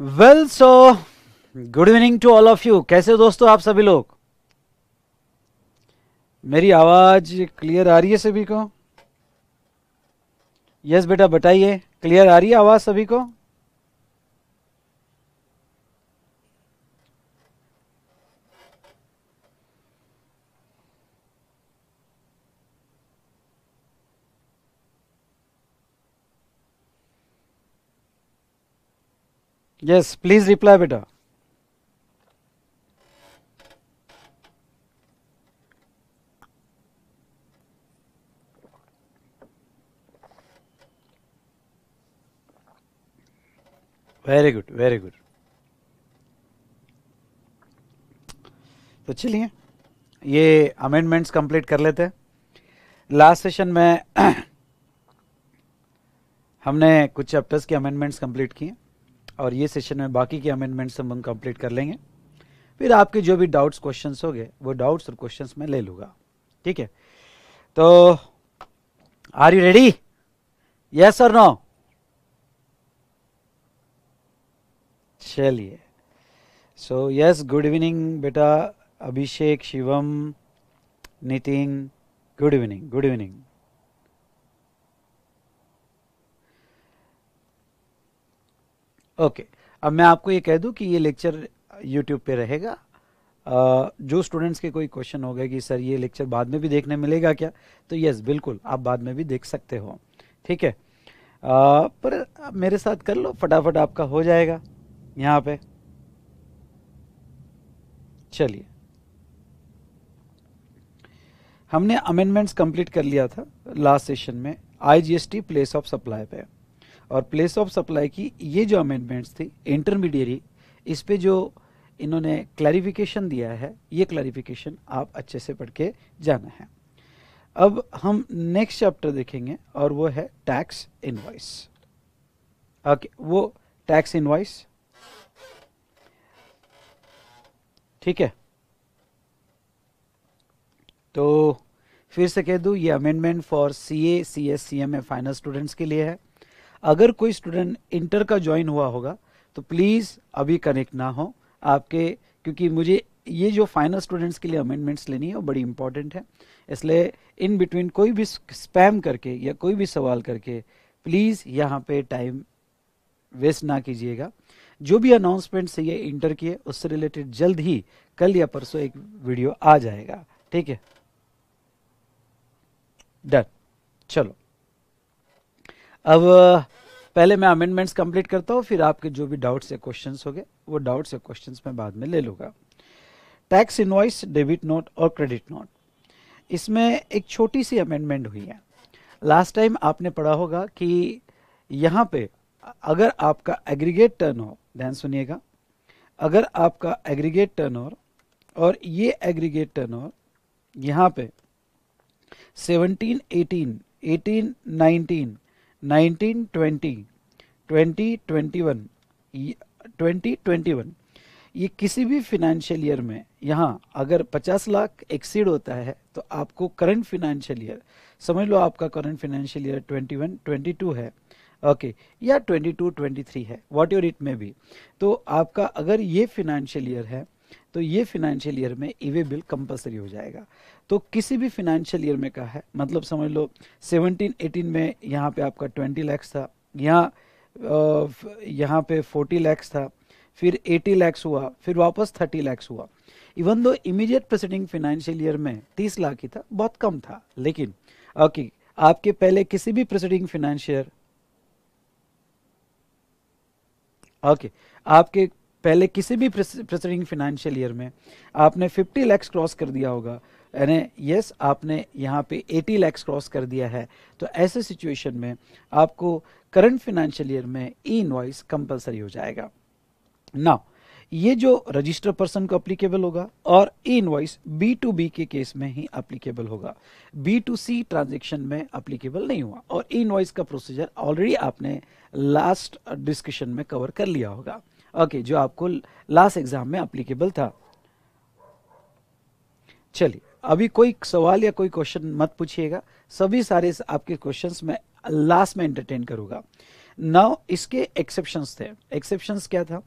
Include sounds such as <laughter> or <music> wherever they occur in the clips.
Well so good evening to all of you कैसे हो दोस्तों आप सभी लोग मेरी आवाज क्लियर आ रही है सभी को यस yes, बेटा बताइए क्लियर आ रही है आवाज सभी को yes please reply beta very good very good तो चलिए ये अमेंडमेंट्स कंप्लीट कर लेते हैं लास्ट सेशन में <clears throat> हमने कुछ चैप्टर्स के अमेंडमेंट्स कंप्लीट किए और ये सेशन में बाकी के अमेंडमेंट्स हम कंप्लीट कर लेंगे फिर आपके जो भी डाउट्स क्वेश्चंस हो गए वो डाउट्स और क्वेश्चंस में ले लूंगा ठीक है तो आर यू रेडी यस और नो चलिए सो यस गुड इवनिंग बेटा Abhishek Shivam Nitin good evening good evening okay अब मैं आपको ये कह दूं कि ये लेक्चर यूट्यूब पे रहेगा जो स्टूडेंट्स के कोई क्वेश्चन हो गए कि सर ये लेक्चर बाद में भी देखने मिलेगा क्या तो यस बिल्कुल आप बाद में भी देख सकते हो ठीक है आ, पर मेरे साथ कर लो फटाफट आपका हो जाएगा यहाँ पे चलिए हमने अमेंडमेंट्स कंप्लीट कर लिया था लास्ट सेशन में आईजीएसटी प्लेस ऑफ सप्लाई पे और प्लेस ऑफ सप्लाई की ये जो अमेंडमेंट्स थी इंटरमीडियरी इस पर जो इन्होंने क्लैरिफिकेशन दिया है ये क्लैरिफिकेशन आप अच्छे से पढ़ के जाना है अब हम नेक्स्ट चैप्टर देखेंगे और वो है टैक्स इनवाइस ओके वो टैक्स इनवॉइस ठीक है तो फिर से कह दू ये amendment for C A C S C M A final students के लिए है अगर कोई स्टूडेंट इंटर का ज्वाइन हुआ होगा तो प्लीज़ अभी कनेक्ट ना हो आपके क्योंकि मुझे ये जो फाइनल स्टूडेंट्स के लिए अमेंडमेंट्स लेनी है वो बड़ी इंपॉर्टेंट है इसलिए इन बिटवीन कोई भी स्पैम करके या कोई भी सवाल करके प्लीज़ यहाँ पे टाइम वेस्ट ना कीजिएगा जो भी अनाउंसमेंट्स ये इंटर की है उससे रिलेटेड जल्द ही कल या परसों एक वीडियो आ जाएगा ठीक है डन चलो अब पहले मैं अमेंडमेंट्स कंप्लीट करता हूँ फिर आपके जो भी डाउट्स या क्वेश्चंस हो गए वो डाउट्स या क्वेश्चंस मैं बाद में ले लूँगा टैक्स इनवाइस डेबिट नोट और क्रेडिट नोट इसमें एक छोटी सी अमेंडमेंट हुई है लास्ट टाइम आपने पढ़ा होगा कि यहाँ पे अगर आपका एग्रीगेट टर्न हो ध्यान सुनिएगा अगर आपका एग्रीगेट टर्न और ये एग्रीगेट टर्न ओवर यहाँ पे सेवनटीन एटीन एटीन नाइनटीन 2021, ये किसी भी फिनेंशियल ईयर में यहाँ अगर 50 लाख एक्सीड होता है तो आपको करंट फिनेंशियल ईयर समझ लो आपका करंट फिनेंशियल ईयर 21, 22 है ओके okay, या 22, 23 है वॉट योर इट में भी तो आपका अगर ये फिनेंशियल ईयर है तो ये फिनेंशियल ईयर में ईवे बिल कंपलसरी हो जाएगा तो किसी भी फिनेंशियल ईयर में का है मतलब समझ लो 17 18 में यहाँ पे आपका 20 लैक्स था यहाँ यहाँ पे 40 लैक्स था फिर 80 लैक्स हुआ फिर वापस 30 लैक्स हुआ even though immediate प्रसिडिंग financial year में 30 लाख ही था बहुत कम था लेकिन ओके आपके पहले किसी भी प्रसिडिंग फिनेंशियर ओके आपके पहले किसी भी प्रेसिडिंग फिनेंशियल ईयर में आपने 50 लैक्स क्रॉस कर दिया होगा यानी यस आपने यहाँ पे 80 लैक्स क्रॉस कर दिया है तो ऐसे सिचुएशन में आपको करंट फाइनेंशियल ईयर में ई इनवॉइस कंपलसरी हो जाएगा ना ये जो रजिस्टर पर्सन को अप्लीकेबल होगा और e invoice B to B के केस में ही अप्लीकेबल होगा बी टू सी ट्रांजेक्शन में अप्लीकेबल नहीं हुआ और ई इनवॉइस का प्रोसीजर ऑलरेडी आपने लास्ट डिस्कशन में कवर कर लिया होगा ओके जो आपको लास्ट एग्जाम में अप्लीकेबल था चलिए अभी कोई सवाल या कोई क्वेश्चन मत पूछिएगा सभी सारे आपके क्वेश्चंस में लास्ट में एंटरटेन करूंगा नाउ इसके एक्सेप्शंस थे एक्सेप्शंस क्या था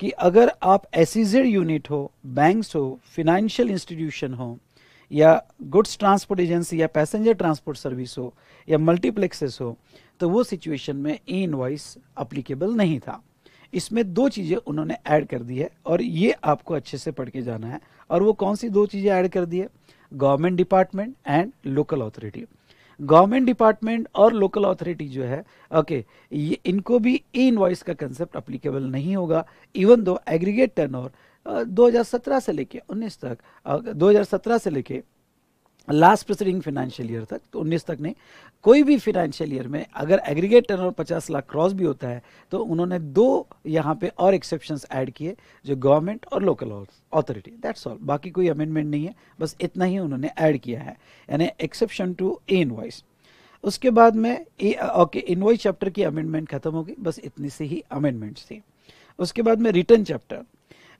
कि अगर आप एसिजेड यूनिट e हो बैंक्स हो फिनेंशियल इंस्टीट्यूशन हो या गुड्स ट्रांसपोर्ट एजेंसी या पैसेंजर ट्रांसपोर्ट सर्विस हो या मल्टीप्लेक्सेस हो तो वो सिचुएशन में ई इनवॉइस अप्लीकेबल नहीं था इसमें दो चीज़ें उन्होंने ऐड कर दी है और ये आपको अच्छे से पढ़ के जाना है और वो कौन सी दो चीज़ें ऐड कर दी है government department and local authority government department और लोकल अथॉरिटी जो है ओके okay, ये इनको भी ई वॉइस का कंसेप्ट अप्लीकेबल नहीं होगा इवन दो एग्रीगेट टर्न और दो से लेके 19 तक 2017 से लेके लास्ट प्रसिडिंग फाइनेंशियल ईयर तक तो उन्नीस तक नहीं कोई भी फाइनेंशियल ईयर में अगर एग्रीगेट टर्न और पचास लाख क्रॉस भी होता है तो उन्होंने दो यहाँ पे और एक्सेप्शन ऐड किए जो गवर्नमेंट और लोकल ऑथोरिटी दैट्स ऑल बाकी कोई अमेंडमेंट नहीं है बस इतना ही उन्होंने ऐड किया है यानी एक्सेप्शन टू ए इनवाइस उसके बाद में ओके इनवाइस चैप्टर की अमेंडमेंट खत्म हो गई बस इतनी सी ही अमेंडमेंट्स थी उसके बाद में रिटर्न चैप्टर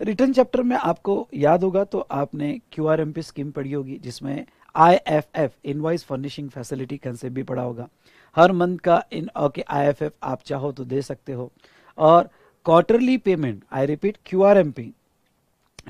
रिटर्न चैप्टर में आपको याद होगा तो आपने Q R M P scheme पढ़ी होगी जिसमें I F F invoice furnishing facility concept भी पढ़ा होगा हर मंथ का इन ओके आई एफ एफ आप चाहो तो दे सकते हो और quarterly payment I repeat Q R M P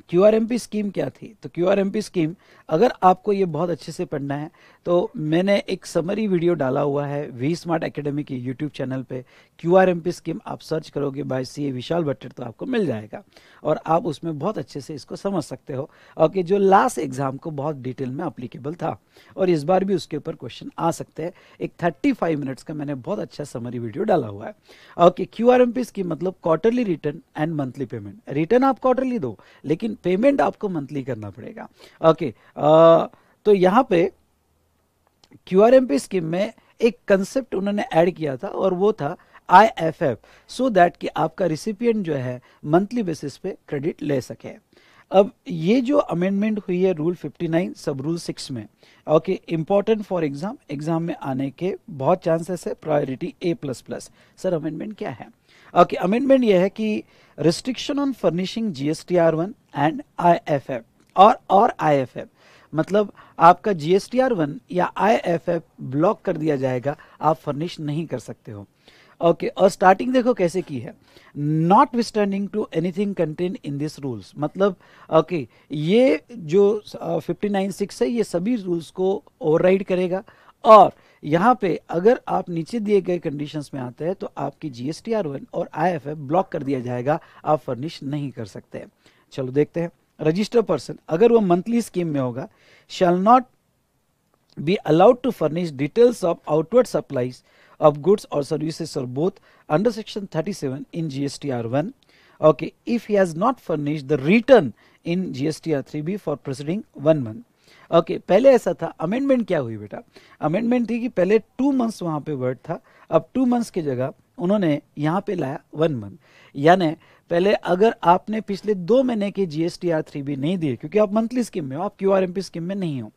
Q R M P scheme क्या थी तो Q R M P scheme अगर आपको ये बहुत अच्छे से पढ़ना है तो मैंने एक समरी वीडियो डाला हुआ है वी स्मार्ट एकेडमी के यूट्यूब चैनल पे Q R M P scheme आप सर्च करोगे बाय सी विशाल भट्टर तो आपको मिल जाएगा और आप उसमें बहुत अच्छे से इसको समझ सकते हो और कि जो लास्ट एग्जाम को बहुत डिटेल में अप्लीकेबल था और इस बार भी उसके ऊपर क्वेश्चन आ सकते हैं एक थर्टी फाइव मिनट्स का मैंने बहुत अच्छा समरी वीडियो डाला हुआ है और कि क्यू स्कीम मतलब quarterly return and monthly payment return आप क्वार्टरली दो लेकिन लेकिन पेमेंट आपको मंथली करना पड़ेगा ओके तो यहाँ पे Q R M P scheme में एक कंसेप्ट उन्होंने ऐड किया था और वो था I F F so that कि आपका रिसिपियंट जो है मंथली बेसिस पे क्रेडिट ले सके अब ये जो अमेंडमेंट हुई है रूल 59 सब रूल 6 में okay important for exam exam में आने के बहुत चांसेस है priority A plus plus sir amendment क्या है ओके अमेंडमेंट यह है कि restriction restriction on furnishing GSTR1 and IFF और और IFF मतलब आपका GSTR वन या IFF ब्लॉक कर दिया जाएगा आप फर्निश नहीं कर सकते हो ओके okay, और स्टार्टिंग देखो कैसे की है notwithstanding to anything contain in this rules मतलब ओके okay, ये जो फिफ्टी नाइन सिक्स है ये सभी रूल्स को ओवरराइड करेगा और यहाँ पे अगर आप नीचे दिए गए कंडीशंस में आते हैं तो आपकी जीएसटी आर वन और आई एफ एफ ब्लॉक कर दिया जाएगा आप फर्निश नहीं कर सकते चलो देखते हैं रजिस्टर पर्सन अगर वो मंथली स्कीम में होगा shall not be allowed to furnish details of outward supplies of goods और सर्विसेस और both under section thirty in G okay if he has not furnish the return in R three B for proceeding one month okay okay, पहले ऐसा था amendment क्या हुई बेटा amendment थी कि पहले टू मंथ्स वहाँ पे वर्ड था अब टू मंथ्स की जगह उन्होंने यहाँ पे लाया वन मंथ यानी पहले अगर आपने पिछले दो महीने के जीएसटी आर थ्री भी नहीं दिए क्योंकि आप मंथली स्कीम में हो आप Q R M P scheme में नहीं हो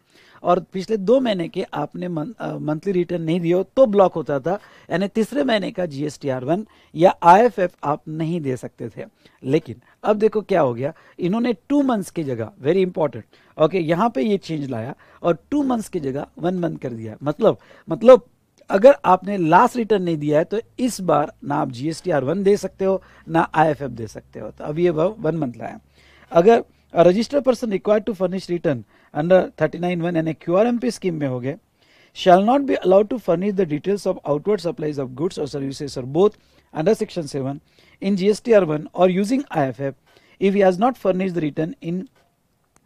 और पिछले दो महीने के आपने मंथली रिटर्न नहीं दिए तो ब्लॉक होता था यानी तीसरे महीने का जीएसटी आर वन या आईएफएफ आप नहीं दे सकते थे लेकिन अब देखो क्या हो गया इन्होंने टू मंथ्स की जगह वेरी इंपॉर्टेंट ओके यहाँ पे ये चेंज लाया और टू मंथ्स की जगह वन मंथ कर दिया मतलब मतलब अगर आपने लास्ट रिटर्न नहीं दिया है तो इस बार ना आप जीएसटी आर वन दे सकते हो ना एफ दे सकते हो तो अब ये वन मंथ लाया अगर registered person required to furnish return under thirty nine one यानी Q R M P scheme में हो गए shall not be allowed to furnish the details of outward supplies of goods और सर्विसेज और both under section seven in G S T R one और using I F F if he has not furnish the return in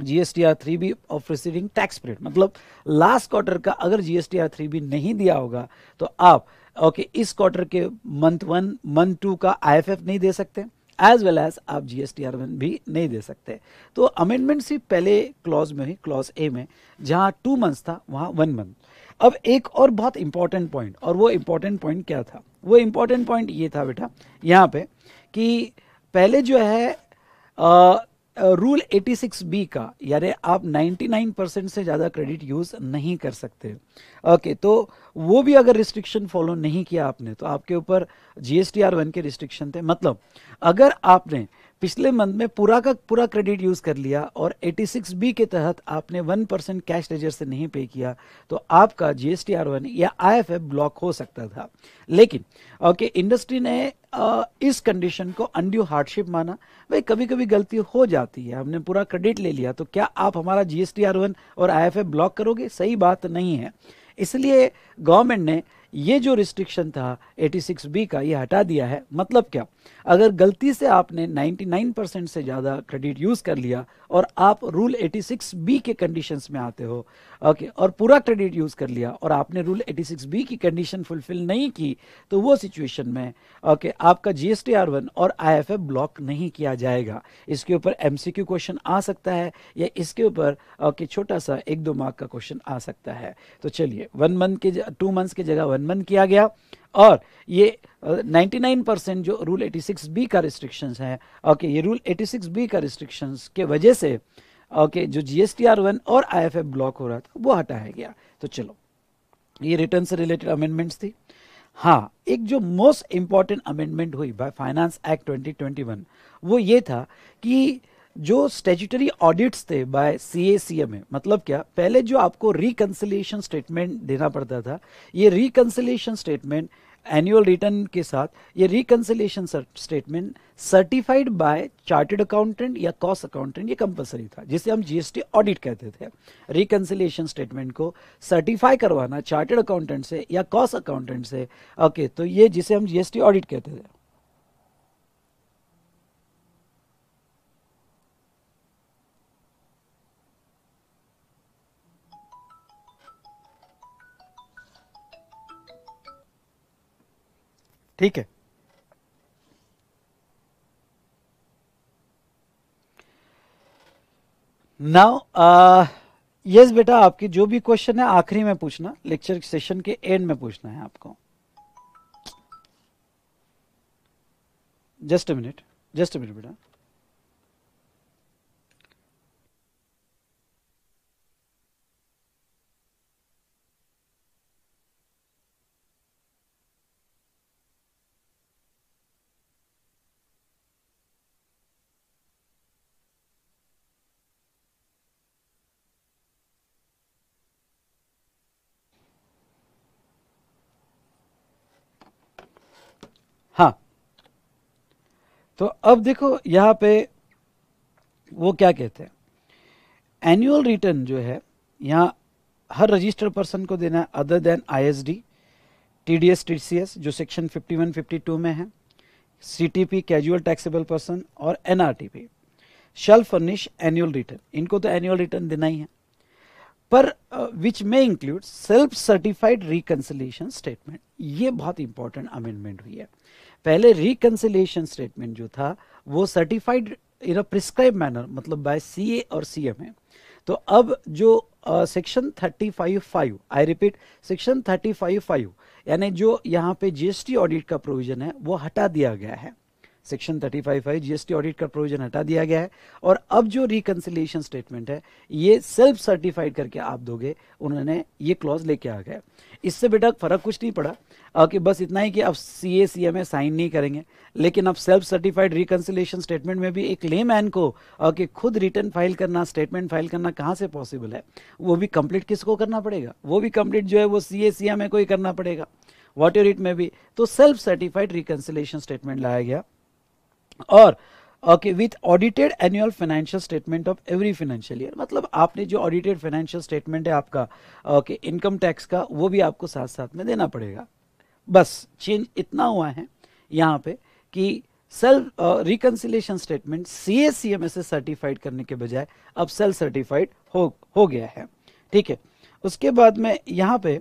G S T R three B of receiving tax period मतलब last quarter का अगर G S T R three B नहीं दिया होगा तो आप okay okay, इस quarter के मंथ वन मंथ टू का आई एफ एफ नहीं दे सकते हैं एज वेल एज आप जी एस भी नहीं दे सकते तो अमेंडमेंट सिर्फ पहले क्लॉज में हुई क्लॉज ए में जहाँ टू मंथ्स था वहाँ वन मंथ अब एक और बहुत इंपॉर्टेंट पॉइंट और वो इम्पॉर्टेंट पॉइंट क्या था वो इम्पॉर्टेंट पॉइंट ये था बेटा यहाँ पे कि पहले जो है रूल 86 बी का यानी आप 99 परसेंट से ज़्यादा क्रेडिट यूज़ नहीं कर सकते ओके okay, तो वो भी अगर रिस्ट्रिक्शन फॉलो नहीं किया आपने तो आपके ऊपर जी एस आर वन के रिस्ट्रिक्शन थे मतलब अगर आपने पिछले मंथ में पूरा का पूरा क्रेडिट यूज कर लिया और 86 बी के तहत आपने वन परसेंट कैश रेजर से नहीं पे किया तो आपका जीएसटी आर वन या आई ब्लॉक हो सकता था लेकिन ओके इंडस्ट्री ने आ, इस कंडीशन को अंड्यू हार्डशिप माना भाई कभी कभी गलती हो जाती है हमने पूरा क्रेडिट ले लिया तो क्या आप हमारा जीएसटी आर वन और आई ब्लॉक करोगे सही बात नहीं है इसलिए गवर्नमेंट ने ये जो रिस्ट्रिक्शन था 86 बी का ये हटा दिया है मतलब क्या अगर गलती से आपने 99 परसेंट से ज़्यादा क्रेडिट यूज़ कर लिया और आप रूल 86 बी के कंडीशंस में आते हो ओके और पूरा क्रेडिट यूज़ कर लिया और आपने रूल 86 बी की कंडीशन फुलफिल नहीं की तो वो सिचुएशन में ओके आपका जीएसटी आर वन और आई ब्लॉक नहीं किया जाएगा इसके ऊपर एम क्वेश्चन आ सकता है या इसके ऊपर ओके छोटा सा एक दो मार्क का क्वेश्चन आ सकता है तो चलिए वन मंथ के टू मंथ्स की जगह वन मंथ किया गया और ये 99 परसेंट जो रूल 86 बी का रिस्ट्रिक्शंस है ओके ये रूल 86 बी का रिस्ट्रिक्शंस के वजह से ओके जो जी एस वन और आई ब्लॉक हो रहा था वो हटाया गया तो चलो ये रिटर्न से रिलेटेड अमेंडमेंट्स थी हाँ एक जो मोस्ट इंपॉर्टेंट अमेंडमेंट हुई बाय फाइनेंस एक्ट 2021 वो ये था कि जो स्टेचुटरी ऑडिट्स थे बाय सी में मतलब क्या पहले जो आपको रिकन्सिलेशन स्टेटमेंट देना पड़ता था ये रिकन्सिलेशन स्टेटमेंट एनुअल रिटर्न के साथ ये reconciliation statement certified by chartered accountant या कॉस्ट अकाउंटेंट ये कंपलसरी था जिसे हम जीएसटी ऑडिट कहते थे रिकन्सिलेशन स्टेटमेंट को सर्टिफाई करवाना चार्टेड अकाउंटेंट से या कॉस्ट अकाउंटेंट से ओके okay, तो ये जिसे हम जीएसटी ऑडिट कहते थे ठीक है नाउ यस uh, बेटा आपकी जो भी क्वेश्चन है आखिरी में पूछना लेक्चर सेशन के एंड में पूछना है आपको just a minute just a minute बेटा तो अब देखो यहाँ पे वो क्या कहते हैं एनुअल रिटर्न जो है यहाँ हर रजिस्टर्ड पर्सन को देना है other than ISD TDS TCS जो सेक्शन 51 52 में है सीटीपी कैजुअल टैक्सेबल पर्सन और NRTP shall furnish annual return इनको तो एनुअल रिटर्न देना ही है पर विच में include self certified reconciliation statement ये बहुत इंपॉर्टेंट अमेंडमेंट हुई है पहले रिकनसिलेशन स्टेटमेंट जो था वो certified in a prescribe manner मतलब बाय सीए और सीएम है तो अब जो section thirty five five I repeat section thirty five five यानी जो यहाँ पे जीएसटी ऑडिट का प्रोविजन है वो हटा दिया गया है सेक्शन 355 जीएसटी ऑडिट का प्रोविजन हटा दिया गया है और अब जो रिकनसिलेशन स्टेटमेंट है ये सेल्फ सर्टिफाइड करके आप दोगे उन्होंने ये क्लॉज लेके आ गया इससे बेटा फर्क कुछ नहीं पड़ा आ, कि बस इतना ही कि अब सी ए सी एम साइन नहीं करेंगे लेकिन अब सेल्फ सर्टिफाइड रिकनसिलेशन स्टेटमेंट में भी एक ले मैन को आ, कि खुद रिटर्न फाइल करना स्टेटमेंट फाइल करना कहाँ से पॉसिबल है वो भी कंप्लीट किसको करना पड़ेगा वो भी कंप्लीट जो है वो सी ए सी एम ए को ही करना पड़ेगा वॉट एवर इट में भी तो सेल्फ सर्टिफाइड रिकनसिलेशन स्टेटमेंट लाया गया और okay with audited annual financial statement of every financial year मतलब आपने जो ऑडिटेड फाइनेंशियल स्टेटमेंट है आपका ओके इनकम टैक्स का वो भी आपको साथ साथ में देना पड़ेगा बस चेंज इतना हुआ है यहाँ पे कि self reconciliation statement C S C M S से सर्टिफाइड करने के बजाय अब सेल्फ सर्टिफाइड हो हो गया है ठीक है उसके बाद में यहाँ पे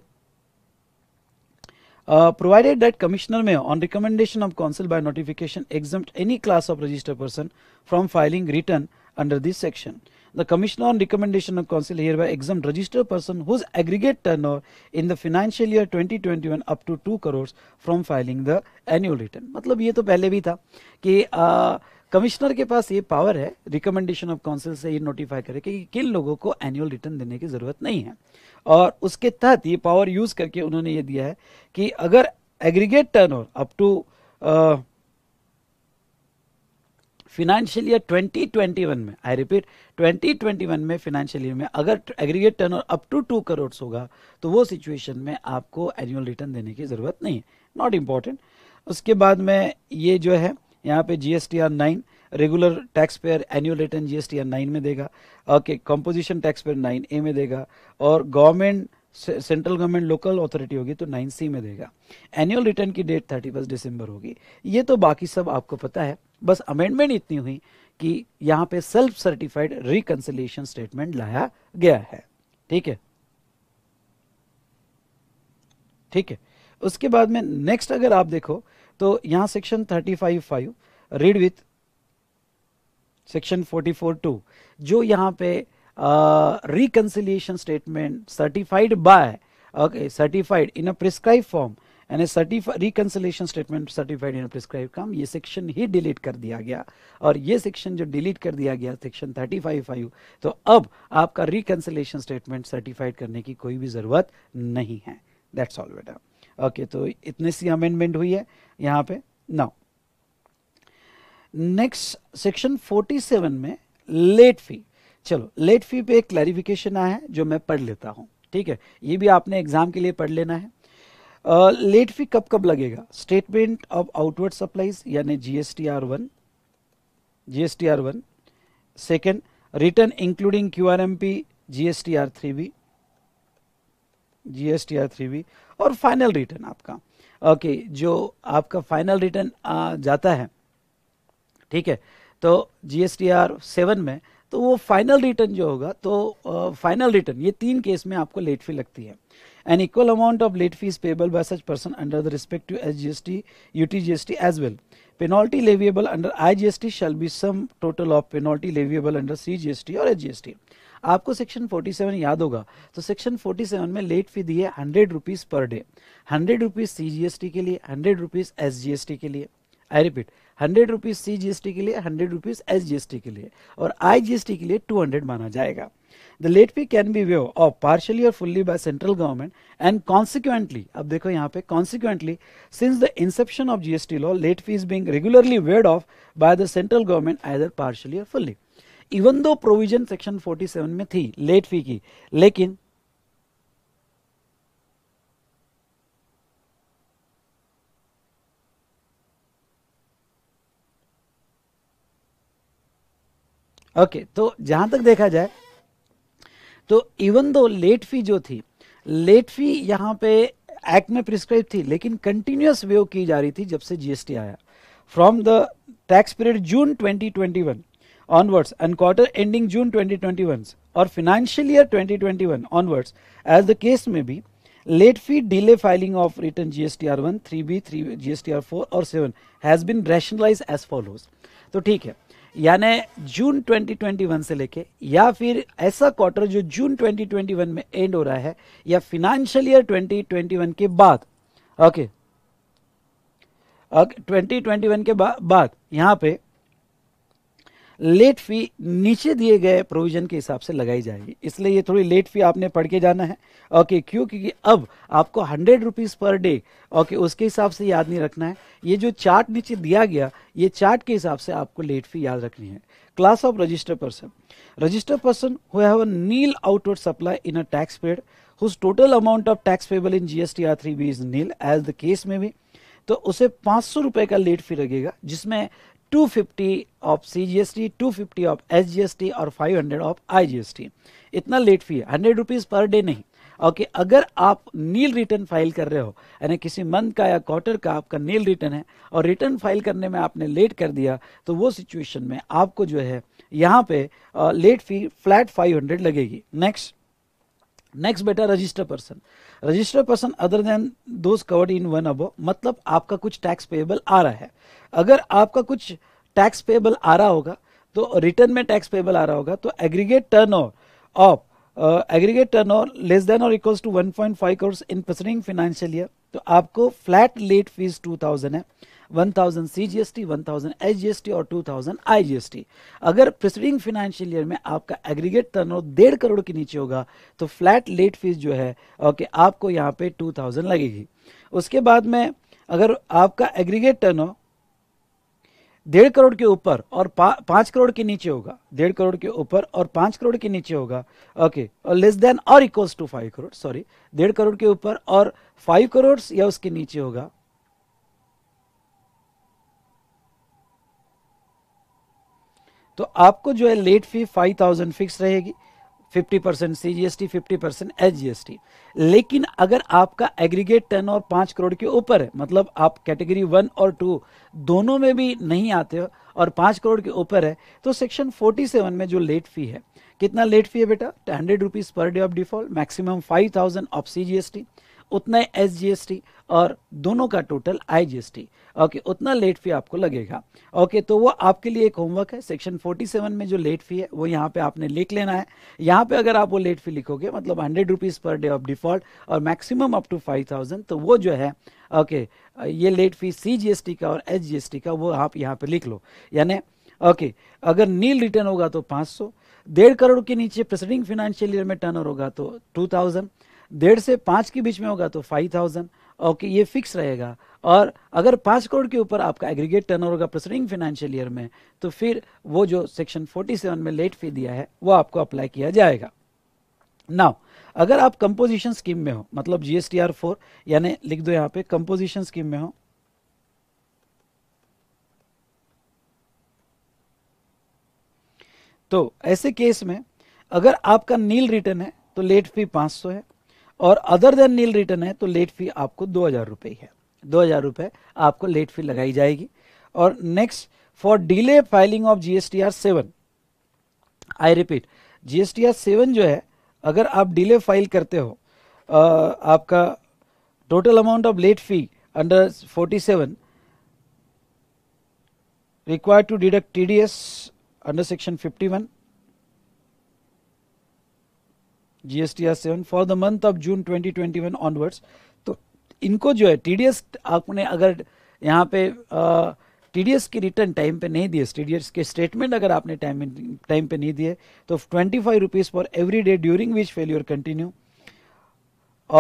Uh, provided that commissioner may on recommendation of council by notification exempt any class of registered person from filing return under this section the commissioner on recommendation of council hereby exempt registered person whose aggregate turnover in the financial year 2021 up to 2 crores from filing the annual return मतलब ये तो पहले भी था कि uh, commissioner के पास ये power है रिकमेंडेशन ऑफ काउंसिल से ये नोटिफाई करे कि किन लोगों को एनुअल रिटर्न देने की ज़रूरत नहीं है और उसके तहत ये पावर यूज़ करके उन्होंने ये दिया है कि अगर aggregate turnover up to financial year 2021 में आई रिपीट 2021 में फिनेंशियल ईयर में अगर aggregate turnover up to two crore होगा तो वो सिचुएशन में आपको एनुअल रिटर्न देने की ज़रूरत नहीं है नॉट इम्पॉर्टेंट उसके बाद में ये जो है यहाँ पे G S T R nine regular tax payer annual return G S T R nine में देगा okay composition tax payer nine A में देगा और government central government local authority होगी तो नाइन सी में देगा एनुअल रिटर्न की डेट थर्टी फर्स्ट दिसंबर होगी ये तो बाकी सब आपको पता है बस अमेंडमेंट इतनी हुई कि यहाँ पे सेल्फ सर्टिफाइड रिकनसिलेशन स्टेटमेंट लाया गया है ठीक है ठीक है उसके बाद में नेक्स्ट अगर आप देखो तो यहां section thirty five five read with section forty four two जो यहां पे reconciliation statement certified by okay certified in a prescribe form and statement certified in prescribe काम ये सेक्शन ही डिलीट कर दिया गया और ये सेक्शन जो डिलीट कर दिया गया सेक्शन 35.5 तो अब आपका रिकन्सिलेशन स्टेटमेंट सर्टिफाइड करने की कोई भी ज़रूरत नहीं है दैट्स ऑल बेटा ओके तो इतने सी अमेंडमेंट हुई है यहां पे नाउ नेक्स्ट सेक्शन 47 में लेट फी चलो लेट फी पे एक क्लैरिफिकेशन आया है जो मैं पढ़ लेता हूं ठीक है ये भी आपने एग्जाम के लिए पढ़ लेना है लेट फी कब कब लगेगा स्टेटमेंट ऑफ आउटवर्ड सप्लाईज यानी GST R one GST R one second return including Q R M P GST R three B GST R three B और फाइनल रिटर्न आपका ओके जो आपका फाइनल रिटर्न जाता है ठीक है तो G S T R seven में तो वो फाइनल रिटर्न जो होगा तो फाइनल uh, रिटर्न ये तीन केस में आपको लेट फी लगती है an equal amount of late fees payable by such person under the respective S G S T U T G S T as well under I G S sum total of IGST leviable under C G S T और H G S T आपको section 47 याद होगा तो section 47 में late fee दी है hundred rupees per day hundred rupees C के लिए हंड्रेड रुपीज़ एस के लिए I repeat hundred rupees C के लिए हंड्रेड रुपीज़ एस के लिए और आई के लिए टू हंड्रेड माना जाएगा the late fee can be waive of partially और fully by central government and consequently अब देखो यहाँ पे consequently since the inception of GST law late fee is being regularly waived off by the central government either partially और fully even though provision section 47 में थी late fee की लेकिन okay okay, तो जहां तक देखा जाए तो इवन दो लेट फी जो थी लेट फी यहां पे एक्ट में प्रिस्क्राइब थी लेकिन कंटिन्यूस वेव की जा रही थी जब से जीएसटी आया from the tax period June 2021 onwards and quarter ending June 2021 or financial year 2021 onwards, as the case may be, late fee delay filing of return GSTR 1, 3B, 3 GSTR 4 or 7 has been rationalized as follows. तो ठीक है यानी जून 2021 से लेके या फिर ऐसा quarter जो जून 2021 में एंड हो रहा है या फिनेंशियल ईयर 2021 के बाद ओके okay, 2021 के बा, बाद यहाँ पे लेट फी नीचे दिए गए प्रोविजन के हिसाब से लगाई जाएगी इसलिए ये थोड़ी लेट फी आपने पढ़ के जाना है ओके क्यों क्योंकि अब आपको hundred rupees per day okay उसके हिसाब से याद नहीं रखना है ये जो चार्ट नीचे दिया गया ये चार्ट के हिसाब से आपको लेट फी याद रखनी है class of register register Registered person who have a nil outward supply in a tax period whose total amount of tax payable in GST R3B is nil as the case में भी तो उसे पांच सौ रुपए का लेट फी लगेगा जिसमें 250 ऑफ सीजीएसटी 250 ऑफ टी और 500 of I G S T इतना late fee hundred rupees per day नहीं ओके okay, अगर आप नील रिटर्न फाइल कर रहे हो यानी किसी मंथ का या क्वार्टर का आपका नील रिटर्न है और रिटर्न फाइल करने में आपने लेट कर दिया तो वो सिचुएशन में आपको जो है यहाँ पे लेट फी फ्लैट 500 लगेगी नेक्स्ट नेक्स्ट बेटा register person register person other than those covered in one above मतलब आपका कुछ टैक्स पेबल आ रहा है अगर आपका कुछ टैक्स पेबल आ रहा होगा तो रिटर्न में टैक्स पेबल आ रहा होगा तो aggregate turn of aggregate turnover less than और equals to 1.5 crore in preceding financial year तो आपको फ्लैट लेट फीस 2000 है 1000 CGST, 1000 एसजीएसटी और 2000 IGST. अगर प्रिसीडिंग फाइनेंशियल ईयर में आपका एग्रीगेट टर्नओवर डेढ़ करोड़ के नीचे होगा तो फ्लैट लेट फीस जो है ओके आपको यहाँ पे 2000 लगेगी उसके बाद में अगर आपका एग्रीगेट टर्नओवर डेढ़ करोड़ के ऊपर और पा, पांच करोड़ के नीचे होगा डेढ़ करोड़ के ऊपर और पांच करोड़ के नीचे होगा ओके और लेस देन और equals to five crore sorry डेढ़ करोड़ के ऊपर और फाइव करोड़ या उसके नीचे होगा तो आपको जो है late fee five thousand fix रहेगी fifty percent C G S T fifty percent H G S T लेकिन अगर आपका एग्रीगेट टेन और पाँच करोड़ के ऊपर है मतलब आप कैटेगरी वन और टू दोनों में भी नहीं आते हो और पाँच करोड़ के ऊपर है तो सेक्शन फोर्टी सेवन में जो लेट फी है कितना लेट फी है बेटा hundred rupees per day of default maximum five thousand of C G S T उतना ही एस और दोनों का टोटल आईजीएसटी ओके उतना लेट फी आपको लगेगा ओके तो वो आपके लिए एक होमवर्क है सेक्शन 47 में जो लेट फी है वो यहाँ पे आपने लिख लेना है यहाँ पे अगर आप वो लेट फी लिखोगे मतलब hundred rupees per day of default और maximum up to five thousand तो वो जो है ओके ये लेट फी सी का और एच का वो आप यहाँ पे लिख लो यानी ओके अगर नील रिटर्न होगा तो पाँच डेढ़ करोड़ के नीचे प्रेसिडिंग फाइनेंशियल ईयर में टर्न होगा तो टू थाउजेंड डेढ़ से पाँच के बीच में होगा तो फाइव थाउजेंड ओके ये फिक्स रहेगा और अगर पाँच करोड़ के ऊपर आपका एग्रीगेट टर्न होगा प्रोसीडिंग फाइनेंशियल ईयर में तो फिर वो जो सेक्शन 47 में लेट फी दिया है वो आपको अप्लाई किया जाएगा नाउ अगर आप कंपोजिशन स्कीम में हो मतलब G S T R four यानी लिख दो यहाँ पे कंपोजिशन स्कीम में हो तो ऐसे केस में अगर आपका नील रिटर्न है तो लेट फी 500 है और अदर देन नील रिटर्न है तो लेट फी आपको दो हज़ार रुपये है दो हज़ार रुपये आपको लेट फी लगाई जाएगी और next for delay filing of GST R seven I repeat GST R seven जो है अगर आप डिले फाइल करते हो आ, आपका total amount of late fee under forty seven T D S under section fifty one GSTR seven for the month of June 2021 onwards तो इनको जो है टीडीएस आपने अगर यहाँ पे टीडीएस की रिटर्न टाइम पे नहीं दिए टीडीएस के स्टेटमेंट अगर आपने टाइम टाइम पे नहीं दिए तो twenty five rupees for every day during which failure continue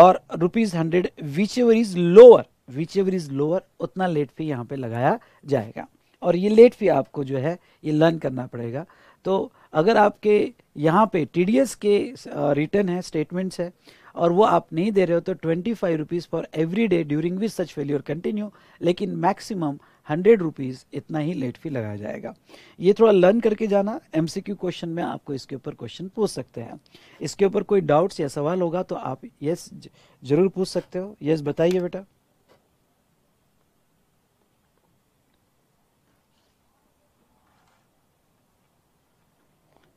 और rupees hundred whichever is lower whichever is lower उतना लेट फी यहाँ पे लगाया जाएगा और ये लेट फी आपको जो है ये लर्न करना पड़ेगा तो अगर आपके यहाँ पे टी के रिटर्न है स्टेटमेंट्स है और वो आप नहीं दे रहे हो तो twenty five rupees for every day during which such failure continue लेकिन मैक्सिमम हंड्रेड रुपीज़ इतना ही लेट फी लगाया जाएगा ये थोड़ा लर्न करके जाना एमसीक्यू क्वेश्चन में आपको इसके ऊपर क्वेश्चन पूछ सकते हैं इसके ऊपर कोई डाउट्स या सवाल होगा तो आप यस जरूर पूछ सकते हो यस बताइए बेटा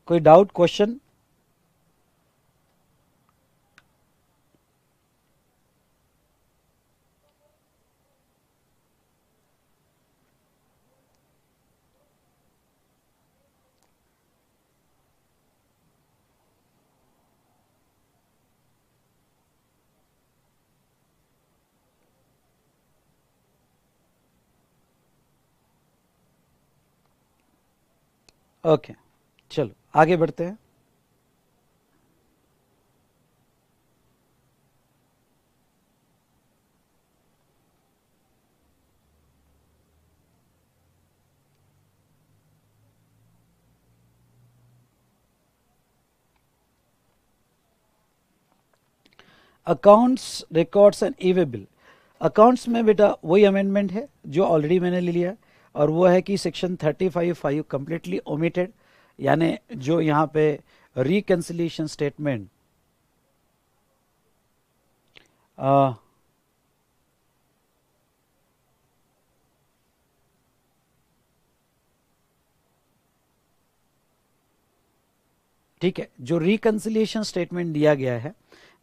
कोई डाउट क्वेश्चन ओके okay, चलो आगे बढ़ते हैं accounts records and e way bill accounts में बेटा वही अमेंडमेंट है जो ऑलरेडी मैंने ले लिया और वो है कि section five five completely omitted यानी जो यहां पे रिकन्सिलेशन स्टेटमेंट ठीक है जो रिकन्सिलेशन स्टेटमेंट दिया गया है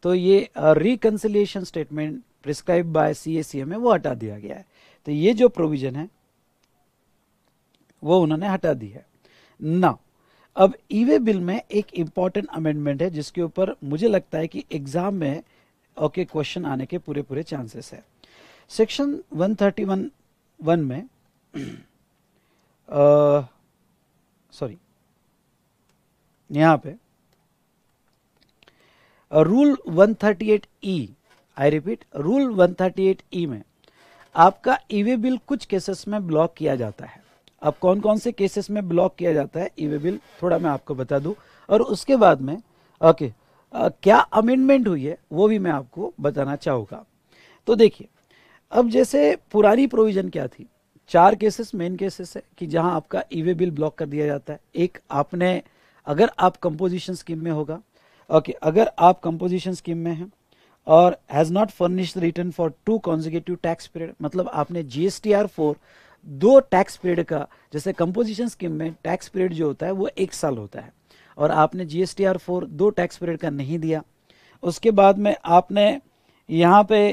तो ये reconciliation statement prescribe by C A C M है वो हटा दिया गया है तो ये जो प्रोविजन है वो उन्होंने हटा दी है ना अब ईवे बिल में एक इम्पॉर्टेंट अमेंडमेंट है जिसके ऊपर मुझे लगता है कि एग्जाम में ओके okay, क्वेश्चन आने के पूरे पूरे चांसेस है सेक्शन 131 वन में सॉरी <clears throat> यहां पे rule 138 E I repeat rule 138 E में आपका ईवे बिल कुछ केसेस में ब्लॉक किया जाता है अब कौन कौन से केसेस में ब्लॉक किया जाता है ई बिल थोड़ा मैं आपको बता दूं और उसके बाद में ओके आ, क्या अमेंडमेंट हुई है वो भी मैं आपको बताना चाहूँगा तो देखिए अब जैसे पुरानी प्रोविज़न क्या थी चार केसेस मेन केसेस है कि जहां आपका ईवे e बिल ब्लॉक कर दिया जाता है एक आपने अगर आप कंपोजिशन स्कीम में होगा ओके okay, अगर आप कंपोजिशन स्कीम में हैं और has not furnished return for two consecutive tax period मतलब आपने जी एस फोर दो टैक्स पीरियड का जैसे कंपोजिशन स्कीम में टैक्स पीरियड जो होता है वो एक साल होता है और आपने जी एस फोर दो टैक्स पीरियड का नहीं दिया उसके बाद में आपने यहाँ पे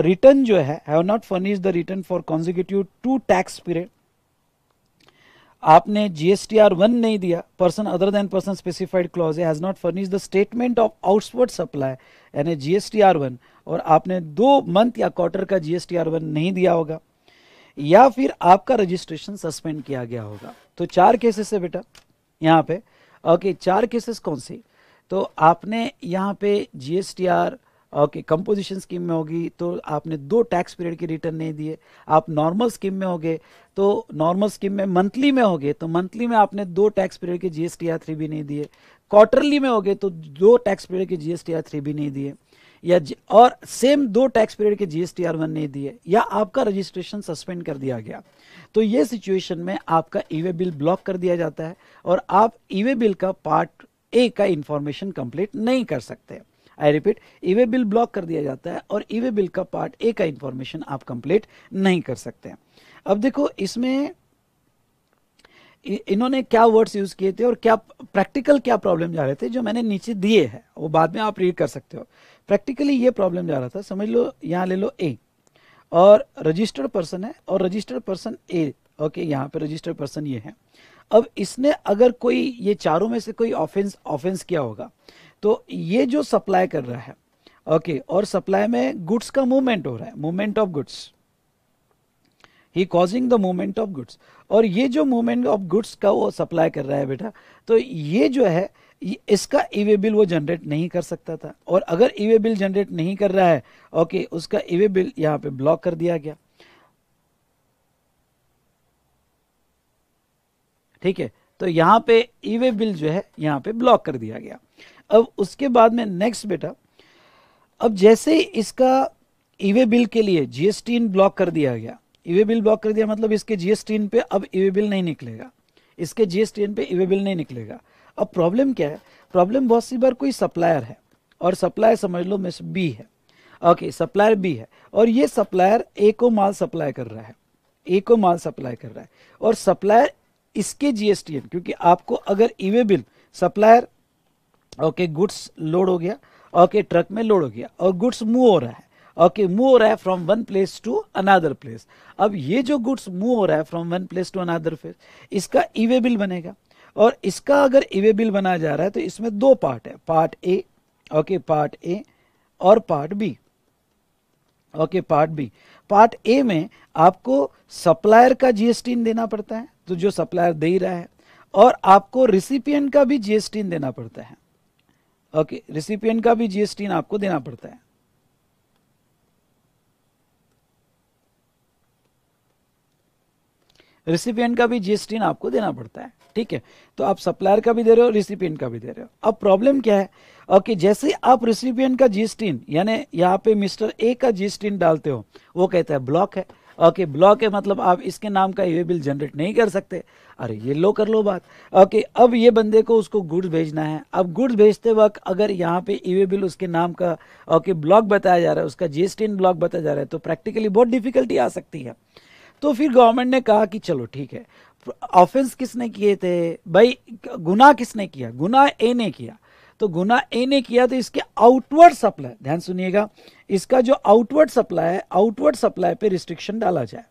रिटर्न uh, जो है have not furnish the return for consecutive two tax period आपने जीएसटीआर वन नहीं दिया person other than person specified clause has not furnish the statement of outward supply यानी जीएसटीआर वन और आपने दो मंथ या क्वार्टर का जीएसटीआर वन नहीं दिया होगा या फिर आपका रजिस्ट्रेशन सस्पेंड किया गया होगा तो चार केसेस है बेटा यहाँ पे ओके चार केसेस कौन सी तो आपने यहाँ पे जीएसटीआर ओके कंपोजिशन स्कीम में होगी तो आपने दो टैक्स पीरियड के रिटर्न नहीं दिए आप नॉर्मल स्कीम में होगे तो नॉर्मल स्कीम में मंथली में होगे तो मंथली में आपने दो टैक्स पीरियड के जीएसटी आर थ्री भी नहीं दिए क्वार्टरली में होगे तो दो टैक्स पीरियड के जीएसटी आर थ्री भी नहीं दिए या और सेम दो टैक्स पीरियड के जीएसटी आर वन नहीं दिए या आपका रजिस्ट्रेशन सस्पेंड कर दिया गया तो ये सिचुएशन में आपका ईवे बिल ब्लॉक कर दिया जाता है और आप ईवे e बिल का पार्ट ए का इंफॉर्मेशन कंप्लीट नहीं कर सकते I repeat e way bill block कर दिया जाता है और ईवे e बिल का पार्ट ए का इंफॉर्मेशन आप कंप्लीट नहीं कर सकते अब देखो इसमें इन्होंने क्या वर्ड्स यूज किए थे और क्या प्रैक्टिकल क्या प्रॉब्लम जा रहे थे जो मैंने नीचे दिए हैं वो बाद में आप रीड कर सकते हो प्रैक्टिकली ये प्रॉब्लम जा रहा था समझ लो यहाँ ले लो ए और रजिस्टर्ड पर्सन है और रजिस्टर्ड पर्सन ए ओके यहाँ पे रजिस्टर्ड पर्सन ये है अब इसने अगर कोई ये चारों में से कोई ऑफेंस ऑफेंस किया होगा तो ये जो सप्लाई कर रहा है ओके okay, और सप्लाई में गुड्स का मूवमेंट हो रहा है मूवमेंट ऑफ गुड्स ही causing the movement of goods और ये जो मूवमेंट ऑफ गुड्स का वो सप्लाई कर रहा है बेटा तो ये जो है इसका ईवे बिल वो जनरेट नहीं कर सकता था और अगर ईवे बिल जनरेट नहीं कर रहा है ओके उसका ईवे बिल यहाँ पे ब्लॉक कर दिया गया ठीक है तो यहां पे ईवे बिल जो है यहाँ पे ब्लॉक कर दिया गया अब उसके बाद में नेक्स्ट बेटा अब जैसे ही इसका ईवे बिल के लिए जीएसटी इन ब्लॉक कर दिया गया ईवे बिल ब्लॉक कर दिया मतलब इसके जीएसटी इन पे अब ईवे बिल नहीं निकलेगा इसके जीएसटी पे ईवे बिल नहीं निकलेगा अब प्रॉब्लम क्या है प्रॉब्लम बहुत सी बार कोई सप्लायर है और सप्लायर समझ लो मिस बी है ओके सप्लायर बी है और ये सप्लायर ए को माल सप्लाई कर रहा है ए को माल सप्लाई कर रहा है और सप्लायर इसके जीएसटीएन क्योंकि आपको अगर e way e bill supplier okay goods load हो गया ओके ट्रक में लोड हो गया और गुड्स मूव हो रहा है ओके मूव हो रहा है from one place to another place अब ये जो गुड्स मूव हो रहा है from one place to another place इसका ईवे e बिल बनेगा और इसका अगर इवे बिल बनाया जा रहा है तो इसमें दो पार्ट है part A okay part A और part B okay part B part A में आपको सप्लायर का जीएसटी देना पड़ता है तो जो सप्लायर दे ही रहा है और आपको रिसिपियंट का भी जीएसटी देना पड़ता है ओके रिसिपियंट का भी जीएसटी आपको देना पड़ता है रिसिपियंट का भी जीएसटी आपको देना पड़ता है ठीक है तो आप सप्लायर का भी दे रहे हो रिसिपियंट का भी दे रहे हो अब प्रॉब्लम क्या है ओके जैसे आप रिसिपियंट का जीस्टिन यानी यहाँ पे मिस्टर ए का जीस्टिन डालते हो वो कहता है ब्लॉक है ओके ब्लॉक है मतलब आप इसके नाम का ये बिल जनरेट नहीं कर सकते अरे ये लो कर लो बात ओके अब ये बंदे को उसको गुड्स भेजना है अब गुड्स भेजते वक्त अगर यहाँ पे ई बिल उसके नाम का ओके ब्लॉक बताया जा रहा है उसका जीएसटी ब्लॉक बताया जा रहा है तो प्रैक्टिकली बहुत डिफिकल्टी आ सकती है तो फिर गवर्नमेंट ने कहा कि चलो ठीक है ऑफेंस किसने किए थे भाई गुना किसने किया गुना ए ने किया तो गुना ए ने किया तो इसके आउटवर्ड सप्लाई ध्यान सुनिएगा इसका जो आउटवर्ड सप्लाई है आउटवर्ड सप्लाई पे रिस्ट्रिक्शन डाला जाए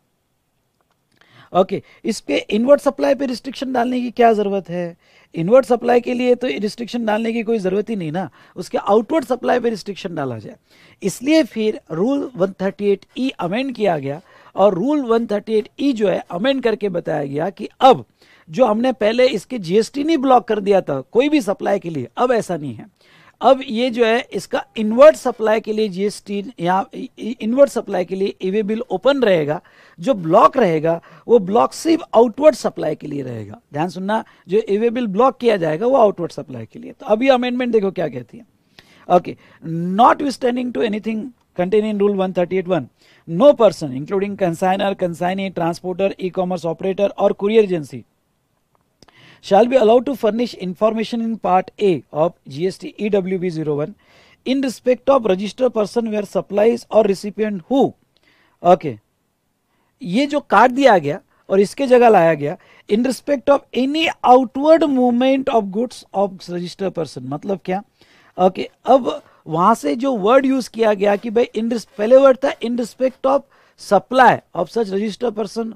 ओके इसके इनवर्ट सप्लाई पे रिस्ट्रिक्शन डालने की क्या ज़रूरत है इनवर्ट सप्लाई के लिए तो रिस्ट्रिक्शन डालने की कोई ज़रूरत ही नहीं ना उसके आउटवर्ड सप्लाई पे रिस्ट्रिक्शन डाला जाए इसलिए फिर रूल 138 ई अमेंड किया गया और रूल 138 ई जो है अमेंड करके बताया गया कि अब जो हमने पहले इसके जीएसटी नहीं ब्लॉक कर दिया था कोई भी सप्लाई के लिए अब ऐसा नहीं है अब ये जो है इसका इन्वर्ट सप्लाई के लिए जीएसटी या इन्वर्ट सप्लाई के लिए ईवे बिल ओपन रहेगा जो ब्लॉक रहेगा वो ब्लॉक सिर्फ आउटवर्ड सप्लाई के लिए रहेगा ध्यान सुनना जो ईवे बिल ब्लॉक किया जाएगा वो आउटवर्ड सप्लाई के लिए तो अब अमेंडमेंट देखो क्या कहती है okay notwithstanding to anything contained in rule 138.1 no person including consignor consignee transporter e-commerce operator or courier agency shall be allowed to furnish information in part a of gst ewb 01 in respect of registered person where supplies or recipient who okay ये जो काट दिया गया और इसके जगह लाया गया in respect of any outward movement of goods of registered person मतलब क्या ओके okay, अब वहां से जो वर्ड यूज किया गया कि भाई इन पहले वर्ड था in respect of supply of such registered person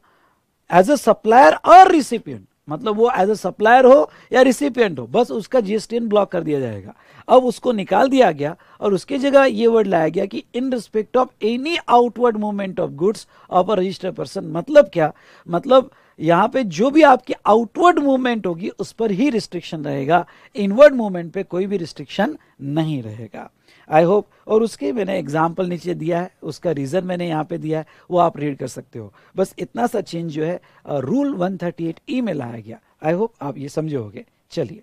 as a supplier और रिसिपियंट मतलब वो एज अ सप्लायर हो या रिसिपियंट हो बस उसका जीएसटी ब्लॉक कर दिया जाएगा अब उसको निकाल दिया गया और उसकी जगह ये वर्ड लाया गया कि in respect of any outward movement of goods of a registered person मतलब क्या मतलब यहाँ पे जो भी आपकी आउटवर्ड मूवमेंट होगी उस पर ही रिस्ट्रिक्शन रहेगा इनवर्ड मूवमेंट पे कोई भी रिस्ट्रिक्शन नहीं रहेगा आई होप और उसके मैंने एग्जाम्पल नीचे दिया है उसका रीज़न मैंने यहाँ पे दिया है वो आप रीड कर सकते हो बस इतना सा चेंज जो है रूल 138 ई में लाया गया आई होप आप ये समझे चलिए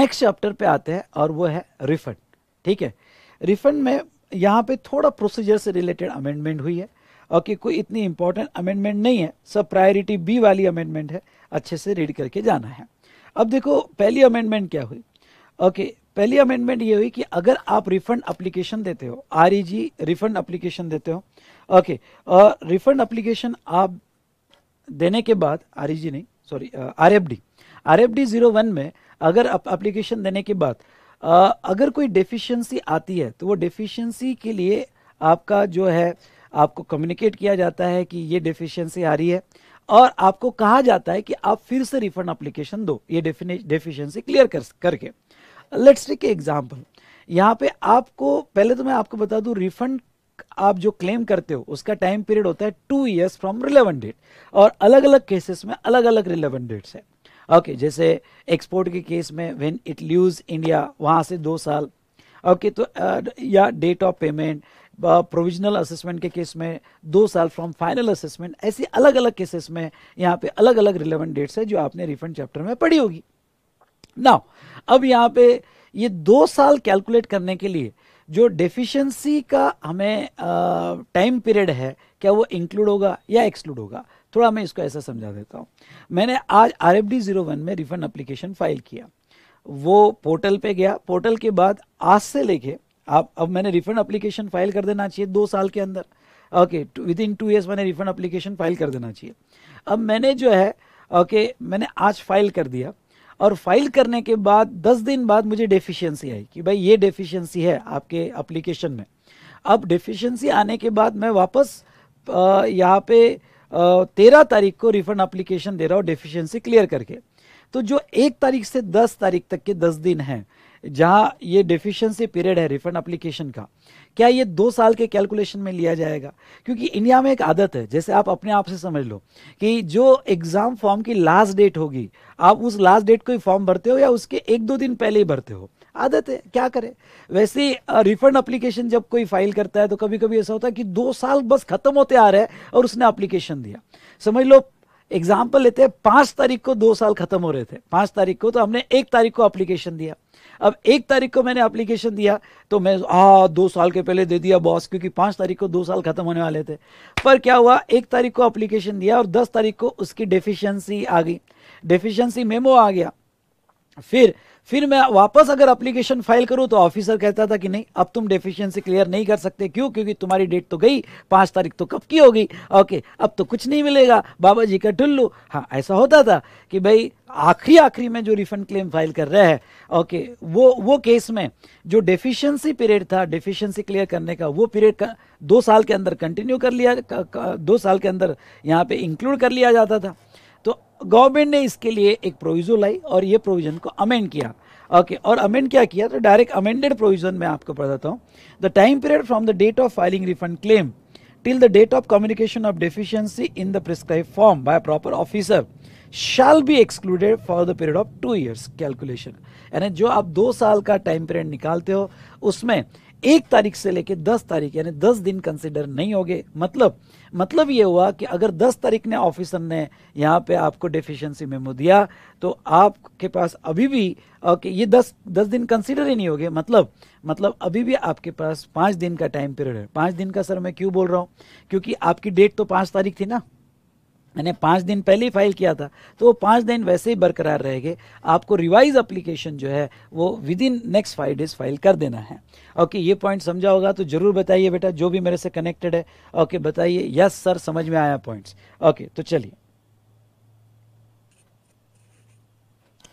नेक्स्ट चैप्टर पे आते हैं और वो है रिफंड ठीक है रिफंड में यहाँ पे थोड़ा प्रोसीजर से रिलेटेड अमेंडमेंट हुई है और कि कोई इतनी इंपॉर्टेंट अमेंडमेंट नहीं है सब प्रायोरिटी बी वाली अमेंडमेंट है अच्छे से रीड करके जाना है अब देखो पहली अमेंडमेंट क्या हुई ओके पहली अमेंडमेंट ये हुई कि अगर आप रिफंड अप्लीकेशन देते हो आर रिफंड अप्लीकेशन देते हो ओके और रिफंड अप्लीकेशन आप देने के बाद आर e नहीं sorry R F D R F D zero one में अगर अप्लीकेशन देने के बाद आ, uh, अगर कोई डेफिशिएंसी आती है तो वो डेफिशिएंसी के लिए आपका जो है आपको कम्युनिकेट किया जाता है कि ये डेफिशिएंसी आ रही है और आपको कहा जाता है कि आप फिर से रिफंड अप्लीकेशन दो ये डेफिशिएंसी क्लियर कर करके लेट्स टेक एग्जाम्पल यहाँ पे आपको पहले तो मैं आपको बता दू रिफंड आप जो क्लेम करते हो उसका टाइम पीरियड होता है two years from relevant date और अलग अलग केसेस में अलग अलग रिलेवेंट डेट्स है ओके okay, जैसे एक्सपोर्ट के केस में व्हेन इट ल्यूज इंडिया वहां से दो साल ओके okay, तो आ, या date of payment provisional assessment के केस में दो साल फ्रॉम फाइनल असेसमेंट ऐसे अलग अलग केसेस में यहाँ पे अलग अलग रिलेवेंट डेट्स है जो आपने रिफंड चैप्टर में पढ़ी होगी नाउ अब यहाँ पे ये दो साल कैलकुलेट करने के लिए जो डेफिशिएंसी का हमें टाइम पीरियड है क्या वो इंक्लूड होगा या एक्सक्लूड होगा थोड़ा मैं इसको ऐसा समझा देता हूँ मैंने आज आर एफ में रिफंड अप्लीकेशन फाइल किया वो पोर्टल पे गया पोर्टल के बाद आज से लेके आप अब मैंने रिफंड अप्लीकेशन फाइल कर देना चाहिए दो साल के अंदर okay within two years मैंने रिफंड अप्लीकेशन फाइल कर देना चाहिए अब मैंने जो है ओके okay, मैंने आज फाइल कर दिया और फाइल करने के बाद दस दिन बाद मुझे डेफिशिएंसी आई कि भाई ये डेफिशिएंसी है आपके अप्लीकेशन में अब डेफिशिएंसी आने के बाद मैं वापस यहाँ पे तेरह तारीख को रिफंड अप्लीकेशन दे रहा हूँ डेफिशिएंसी क्लियर करके तो जो एक तारीख से दस तारीख तक के दस दिन हैं जहां ये डिफिशियंसी पीरियड है रिफंड अप्लीकेशन का क्या ये दो साल के कैलकुलेशन में लिया जाएगा क्योंकि इंडिया में एक आदत है जैसे आप अपने आप से समझ लो कि जो एग्जाम फॉर्म की लास्ट डेट होगी आप उस लास्ट डेट को ही फॉर्म भरते हो या उसके एक दो दिन पहले ही भरते हो आदत है क्या करें वैसे रिफंड एप्लीकेशन जब कोई फाइल करता है तो कभी कभी ऐसा होता है कि दो साल बस खत्म होते आ रहे हैं और उसने एप्लीकेशन दिया समझ लो एग्जाम्पल लेते हैं पांच तारीख को दो साल खत्म हो रहे थे पांच तारीख को तो हमने एक तारीख को एप्लीकेशन दिया अब एक तारीख को मैंने अप्लीकेशन दिया तो मैं हाँ दो साल के पहले दे दिया बॉस क्योंकि पाँच तारीख को दो साल खत्म होने वाले थे पर क्या हुआ एक तारीख को अप्लीकेशन दिया और दस तारीख को उसकी डेफिशिएंसी आ गई डेफिशिएंसी मेमो आ गया फिर फिर मैं वापस अगर अप्लीकेशन फाइल करूँ तो ऑफिसर कहता था कि नहीं अब तुम डेफिशिएंसी क्लियर नहीं कर सकते क्यों क्योंकि तुम्हारी डेट तो गई पाँच तारीख तो कब की होगी ओके अब तो कुछ नहीं मिलेगा बाबा जी का टुल्लू हाँ ऐसा होता था कि भाई आखिरी आखिरी में जो रिफंड क्लेम फाइल कर रहे हैं ओके वो वो केस में जो डेफिशियंसी पीरियड था डेफिशियंसी क्लियर करने का वो पीरियड का दो साल के अंदर कंटिन्यू कर लिया का, का, दो साल के अंदर यहाँ पे इंक्लूड कर लिया जाता था गवर्नमेंट ने इसके लिए एक प्रोविजन लाई और ये प्रोविजन को अमेंड किया ओके और अमेंड क्या किया तो डायरेक्ट अमेंडेड प्रोविजन मैं आपको बताता हूँ the time period from the date of filing refund claim till the date of communication of deficiency in the prescribe form by proper officer shall be excluded for the period of two years calculation यानी जो आप दो साल का time period निकालते हो उसमें एक तारीख से लेकर दस तारीख यानी दस दिन कंसिडर नहीं गए मतलब मतलब ये हुआ कि अगर दस तारीख ने ऑफिसर ने यहाँ पे आपको डेफिशिएंसी मेमो दिया तो आपके पास अभी भी ओके ये दस दस दिन कंसिडर ही नहीं गए मतलब मतलब अभी भी आपके पास पाँच दिन का टाइम पीरियड है पाँच दिन का सर मैं क्यों बोल रहा हूँ क्योंकि आपकी डेट तो पाँच तारीख थी ना मैंने पाँच दिन पहले ही फाइल किया था तो वो पाँच दिन वैसे ही बरकरार रह गए आपको रिवाइज अप्लीकेशन जो है वो within next five days file कर देना है ओके ये पॉइंट समझा होगा तो जरूर बताइए बेटा जो भी मेरे से कनेक्टेड है ओके बताइए यस सर समझ में आया पॉइंट्स ओके तो चलिए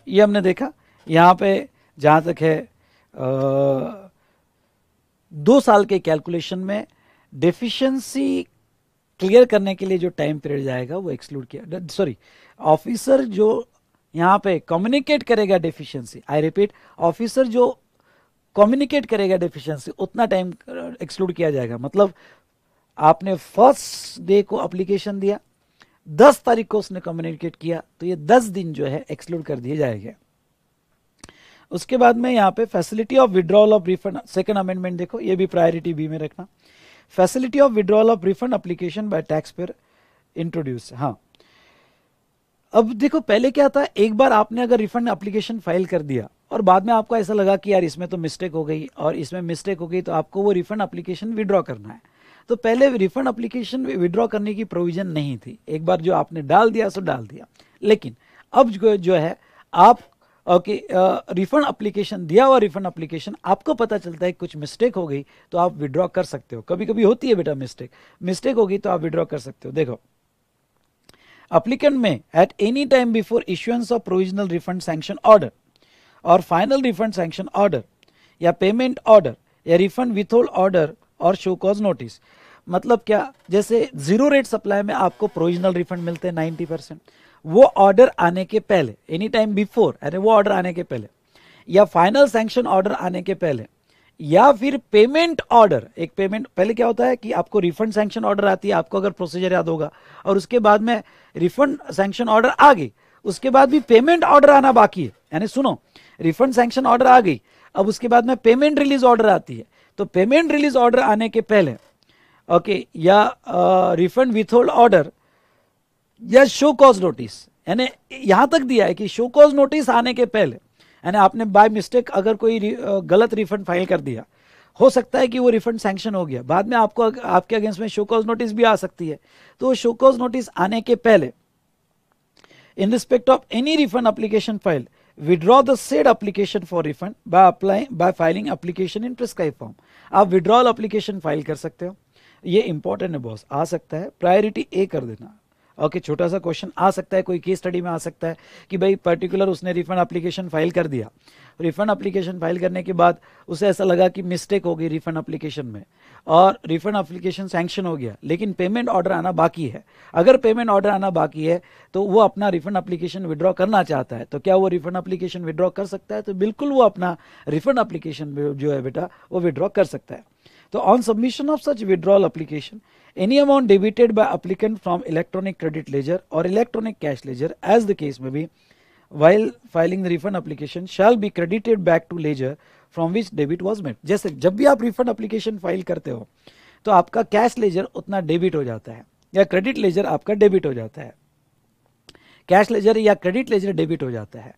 ये हमने देखा यहाँ पे जहाँ तक है आ, दो साल के कैलकुलेशन में डिफिशंसी क्लियर करने के लिए जो टाइम पीरियड जाएगा वो एक्सक्लूड किया सॉरी ऑफिसर जो यहाँ पे कम्युनिकेट करेगा डिफिशियंसी आई रिपीट ऑफिसर जो कम्युनिकेट करेगा डिफिशियंसी उतना टाइम एक्सक्लूड uh, किया जाएगा मतलब आपने फर्स्ट डे को अप्लीकेशन दिया दस तारीख को उसने कम्युनिकेट किया तो ये दस दिन जो है एक्सक्लूड कर दिए जाएंगे उसके बाद में यहाँ पे facility of withdrawal of refund second amendment देखो ये भी प्रायोरिटी बी में रखना facility of withdrawal of refund application by taxpayer introduce हाँ अब देखो पहले क्या था एक बार आपने अगर रिफंड अप्लीकेशन फाइल कर दिया और बाद में आपको ऐसा लगा कि यार इसमें तो मिस्टेक हो गई और इसमें मिस्टेक हो गई तो आपको वो रिफंड अप्लीकेशन विड्रॉ करना है तो पहले रिफंड अप्लीकेशन विड्रॉ करने की प्रोविजन नहीं थी एक बार जो आपने डाल दिया सो डाल दिया लेकिन अब जो है आप ओके रिफंड अप्लीकेशन दिया हुआ रिफंड अप्लीकेशन आपको पता चलता है कुछ मिस्टेक हो गई तो आप विड्रॉ कर सकते हो कभी कभी होती है बेटा मिस्टेक मिस्टेक हो गई तो आप विड्रॉ कर सकते हो देखो applicant may at any time before issuance of provisional refund sanction order और फाइनल रिफंड सैंक्शन ऑर्डर या पेमेंट ऑर्डर या रिफंड विथहोल्ड ऑर्डर और शो कॉज नोटिस मतलब क्या जैसे जीरो रेट सप्लाई में आपको प्रोविजनल रिफंड मिलते हैं नाइन्टी परसेंट वो ऑर्डर आने के पहले एनी टाइम बिफोर यानी वो ऑर्डर आने के पहले या फाइनल सैंक्शन ऑर्डर आने के पहले या फिर पेमेंट ऑर्डर एक पेमेंट पहले क्या होता है कि आपको रिफंड सैंक्शन ऑर्डर आती है आपको अगर प्रोसीजर याद होगा और उसके बाद में रिफंड सैंक्शन ऑर्डर आ गई उसके बाद भी पेमेंट ऑर्डर आना बाकी है यानी सुनो रिफंड सैंक्शन ऑर्डर आ गई अब उसके बाद में पेमेंट रिलीज ऑर्डर आती है तो पेमेंट रिलीज ऑर्डर आने के पहले ओके या रिफंड विथ होल्ड ऑर्डर या शो कॉज नोटिस यानी यहां तक दिया है कि शो कॉज नोटिस आने के पहले यानी आपने बाय मिस्टेक अगर कोई गलत रिफंड फाइल कर दिया हो सकता है कि वो रिफंड सैंक्शन हो गया बाद में आपको आपके अगेंस्ट में शो कॉज नोटिस भी आ सकती है तो शो कॉज नोटिस आने के पहले in respect of any refund application file withdraw the said application for refund by apply by filing application in prescribe form आप विड्रॉल अप्लीकेशन फाइल कर सकते हो ये इंपॉर्टेंट है बॉस आ सकता है प्रायोरिटी ए कर देना ओके छोटा सा क्वेश्चन आ सकता है कोई केस स्टडी में आ सकता है कि भाई पर्टिकुलर उसने रिफंड एप्लीकेशन फाइल कर दिया रिफंड एप्लीकेशन फाइल करने के बाद उसे ऐसा लगा कि मिस्टेक हो गई रिफंड एप्लीकेशन में और रिफंड एप्लीकेशन सैंक्शन हो गया लेकिन पेमेंट ऑर्डर आना बाकी है अगर पेमेंट ऑर्डर आना बाकी है तो वो अपना रिफंड एप्लीकेशन विड्रॉ करना चाहता है तो क्या वो रिफंड एप्लीकेशन विड्रॉ कर सकता है तो बिल्कुल वो अपना रिफंड एप्लीकेशन जो है बेटा वो विड्रॉ कर सकता है तो on submission of such withdrawal application any amount debited by applicant from electronic credit ledger or electronic cash ledger as the case may be while filing the refund application shall be credited back to ledger from which debit was made जैसे जब भी आप refund application file करते हो तो आपका cash ledger उतना debit हो जाता है या क्रेडिट लेजर आपका डेबिट हो जाता है कैश लेजर या क्रेडिट लेजर डेबिट हो जाता है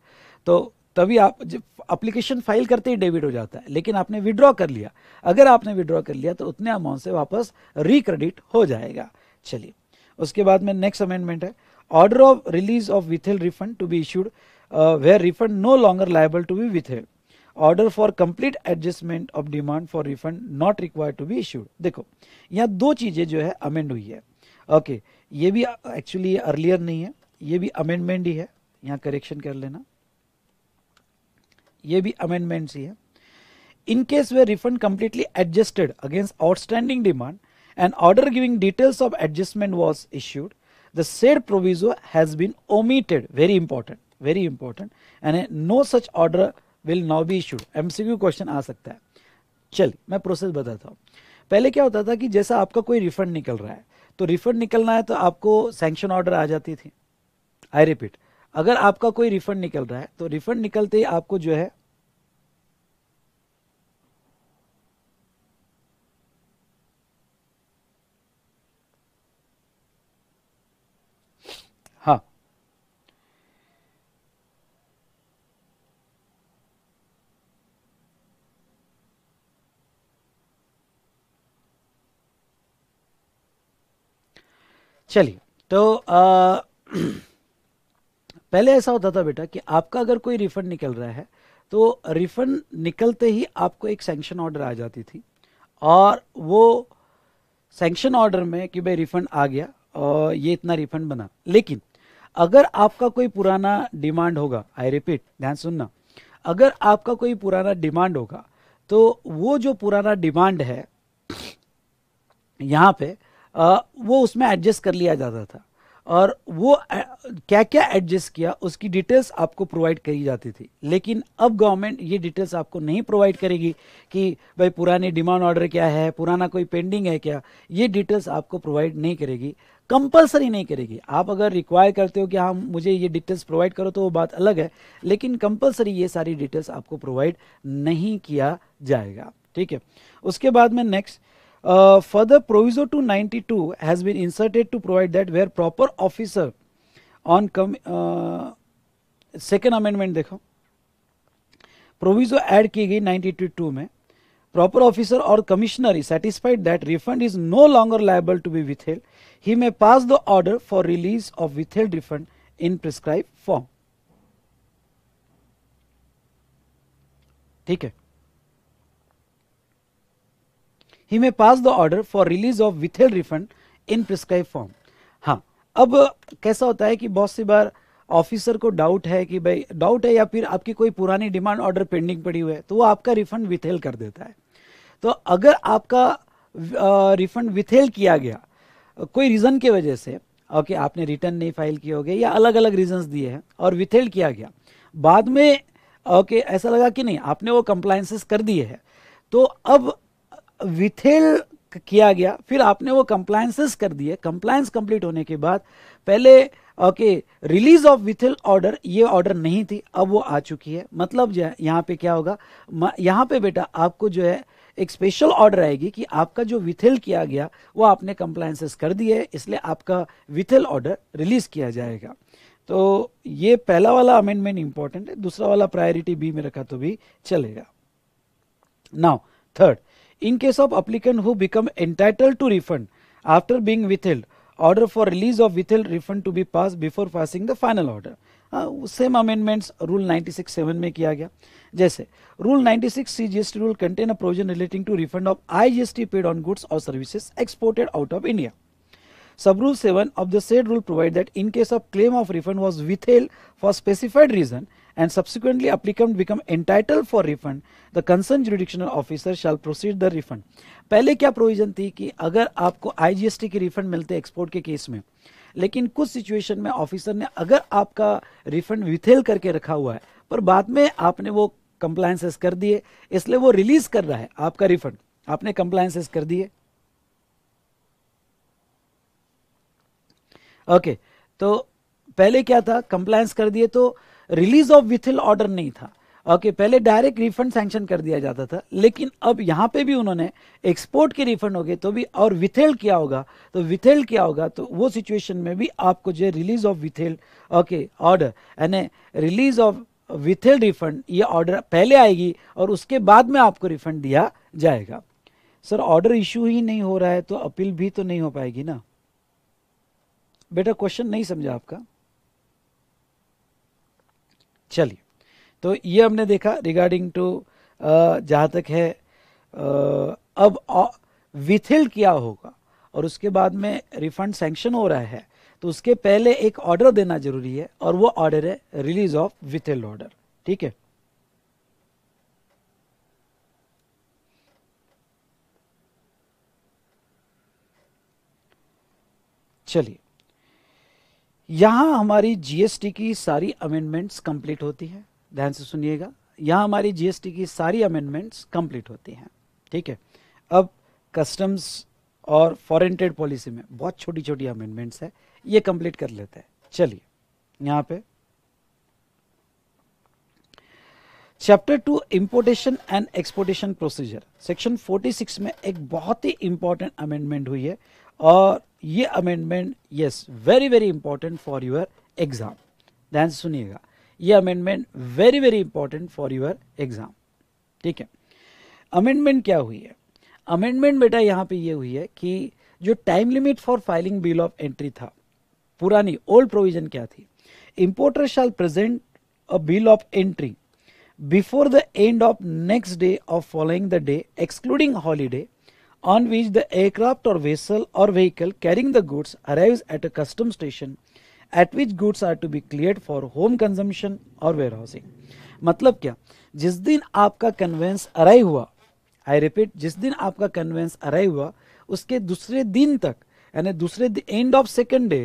तो तभी आप जब अप्लीकेशन फाइल करते ही डेबिट हो जाता है लेकिन आपने विड्रॉ कर लिया अगर आपने विड्रॉ कर लिया तो उतने अमाउंट से वापस रिक्रेडिट हो जाएगा चलिए उसके बाद में नेक्स्ट अमेंडमेंट है order of release of withheld refund to be issued where refund no longer liable to be withheld order for complete adjustment of demand for refund not required to be issued देखो यहाँ दो चीज़ें जो है amend हुई है okay okay, ये भी एक्चुअली अर्लियर नहीं है ये भी अमेंडमेंट ही है यहाँ करेक्शन कर लेना ये भी अमेंडमेंट्स ही है in case where refund completely adjusted against outstanding demand and order giving details of adjustment was issued the said proviso has been omitted very important very important and no such order will now be issued MCQ question आ सकता है चल मैं process बताता हूँ पहले क्या होता था कि जैसा आपका कोई रिफंड निकल रहा है तो रिफंड निकलना है तो आपको सैंक्शन ऑर्डर आ जाती थी आई रिपीट अगर आपका कोई रिफंड निकल रहा है तो रिफंड निकलते ही आपको जो है हाँ चलिए तो आ, <clears throat> पहले ऐसा होता था बेटा कि आपका अगर कोई रिफंड निकल रहा है तो रिफंड निकलते ही आपको एक सेंक्शन ऑर्डर आ जाती थी और वो सेंक्शन ऑर्डर में कि भाई रिफंड आ गया और ये इतना रिफंड बना लेकिन अगर आपका कोई पुराना डिमांड होगा आई रिपीट ध्यान सुनना अगर आपका कोई पुराना डिमांड होगा तो वो जो पुराना डिमांड है यहाँ पे आ, वो उसमें एडजस्ट कर लिया जाता था और वो क्या क्या एडजस्ट किया उसकी डिटेल्स आपको प्रोवाइड करी जाती थी लेकिन अब गवर्नमेंट ये डिटेल्स आपको नहीं प्रोवाइड करेगी कि भाई पुराने डिमांड ऑर्डर क्या है पुराना कोई पेंडिंग है क्या ये डिटेल्स आपको प्रोवाइड नहीं करेगी कंपलसरी नहीं करेगी आप अगर रिक्वायर करते हो कि हाँ मुझे ये डिटेल्स प्रोवाइड करो तो वो बात अलग है लेकिन कंपलसरी ये सारी डिटेल्स आपको प्रोवाइड नहीं किया जाएगा ठीक है उसके बाद में next Uh, further, Proviso 292 has been inserted to provide that where proper officer on uh, second amendment dekho proviso add ki gayi 922 mein proper officer or commissioner is satisfied that refund is no longer liable to be withheld he may pass the order for release of withheld refund in prescribed form ठीक है he may pass the order for release of withheld refund in prescribe form हाँ अब कैसा होता है कि बहुत सी बार officer को डाउट है कि भाई डाउट है या फिर आपकी कोई पुरानी डिमांड ऑर्डर पेंडिंग पड़ी हुई है तो वो आपका रिफंड विथेल कर देता है तो अगर आपका रिफंड विथेल किया गया कोई रीज़न के वजह से ओके आपने रिटर्न नहीं फाइल किए होगे या अलग अलग रीजंस दिए हैं और विथेल किया गया बाद में ओके ऐसा लगा कि नहीं आपने वो कंप्लाइंसेस कर दिए हैं तो अब विथेल किया गया फिर आपने वो कंप्लायंसेस कर दिए कंप्लायंस कंप्लीट होने के बाद पहले okay release of withheld order ये ऑर्डर नहीं थी अब वो आ चुकी है मतलब जो है यहाँ पे क्या होगा यहाँ पे बेटा आपको जो है एक स्पेशल ऑर्डर आएगी कि आपका जो विथिल किया गया वो आपने कंप्लायंसेस कर दिए इसलिए आपका विथिल ऑर्डर रिलीज किया जाएगा तो ये पहला वाला अमेंडमेंट इंपॉर्टेंट है दूसरा वाला प्रायोरिटी बी में रखा तो भी चलेगा now third In case of applicant who become entitled to refund after being withheld, order for release of withheld refund to be passed before passing the final order. Uh, same amendments rule 96.7 में किया गया जैसे rule 96 CGST rule contain a provision relating to refund of IGST paid on goods or services exported out of India. Sub rule 7 of the said rule provide that in case of claim of refund was withheld for specified reason, and subsequently applicant become entitled for refund, the concerned jurisdictional officer shall proceed the refund. पहले क्या provision थी कि अगर आपको IGST के refund मिलते export के case में लेकिन कुछ सिचुएशन में ऑफिसर ने अगर आपका रिफंड विथेल करके रखा हुआ है पर बाद में आपने वो कंप्लायंसेस कर दिए इसलिए वो रिलीज कर रहा है आपका रिफंड आपने कंप्लायंसेस कर दिए ओके okay, तो पहले क्या था कंप्लायंस कर दिए तो रिलीज ऑफ विथिल ऑर्डर नहीं था ओके okay, पहले डायरेक्ट रिफंड सैंक्शन कर दिया जाता था लेकिन अब यहाँ पे भी उन्होंने एक्सपोर्ट के रिफंड हो गए तो भी और विथेल किया होगा तो विथेल किया होगा तो वो सिचुएशन में भी आपको जो release of withheld okay order यानी रिलीज ऑफ विथेल रिफंड ये ऑर्डर पहले आएगी और उसके बाद में आपको रिफंड दिया जाएगा सर ऑर्डर इशू ही नहीं हो रहा है तो अपील भी तो नहीं हो पाएगी ना बेटा क्वेश्चन नहीं समझा आपका चलिए तो ये हमने देखा रिगार्डिंग टू जहाँ तक है अब विथिल किया होगा और उसके बाद में रिफंड सैंक्शन हो रहा है तो उसके पहले एक ऑर्डर देना जरूरी है और वो ऑर्डर है रिलीज ऑफ विथिल ऑर्डर ठीक है चलिए यहां हमारी जीएसटी की सारी अमेंडमेंट्स कंप्लीट होती है ध्यान से सुनिएगा यहां हमारी जीएसटी की सारी अमेंडमेंट्स कंप्लीट होती हैं ठीक है अब कस्टम्स और फॉरेन ट्रेड पॉलिसी में बहुत छोटी छोटी अमेंडमेंट्स है ये कंप्लीट कर लेते हैं चलिए यहां पे chapter two importation and exportation procedure section 46 में एक बहुत ही इंपॉर्टेंट अमेंडमेंट हुई है और ये amendment yes very very important for your exam ध्यान से सुनिएगा ये amendment very very important for your exam ठीक है अमेंडमेंट क्या हुई है अमेंडमेंट बेटा यहाँ पे ये हुई है कि जो time limit for filing bill of entry था पुरानी ओल्ड प्रोविजन क्या थी importer shall present a bill of entry before the end of next day of following the day excluding holiday on which the aircraft or vessel or vehicle carrying the goods arrives at a customs station at which goods are to be cleared for home consumption or warehousing. मतलब क्या जिस दिन आपका convince arrive हुआ I repeat जिस दिन आपका convince arrive हुआ उसके दूसरे दिन तक यानी दूसरे end of second day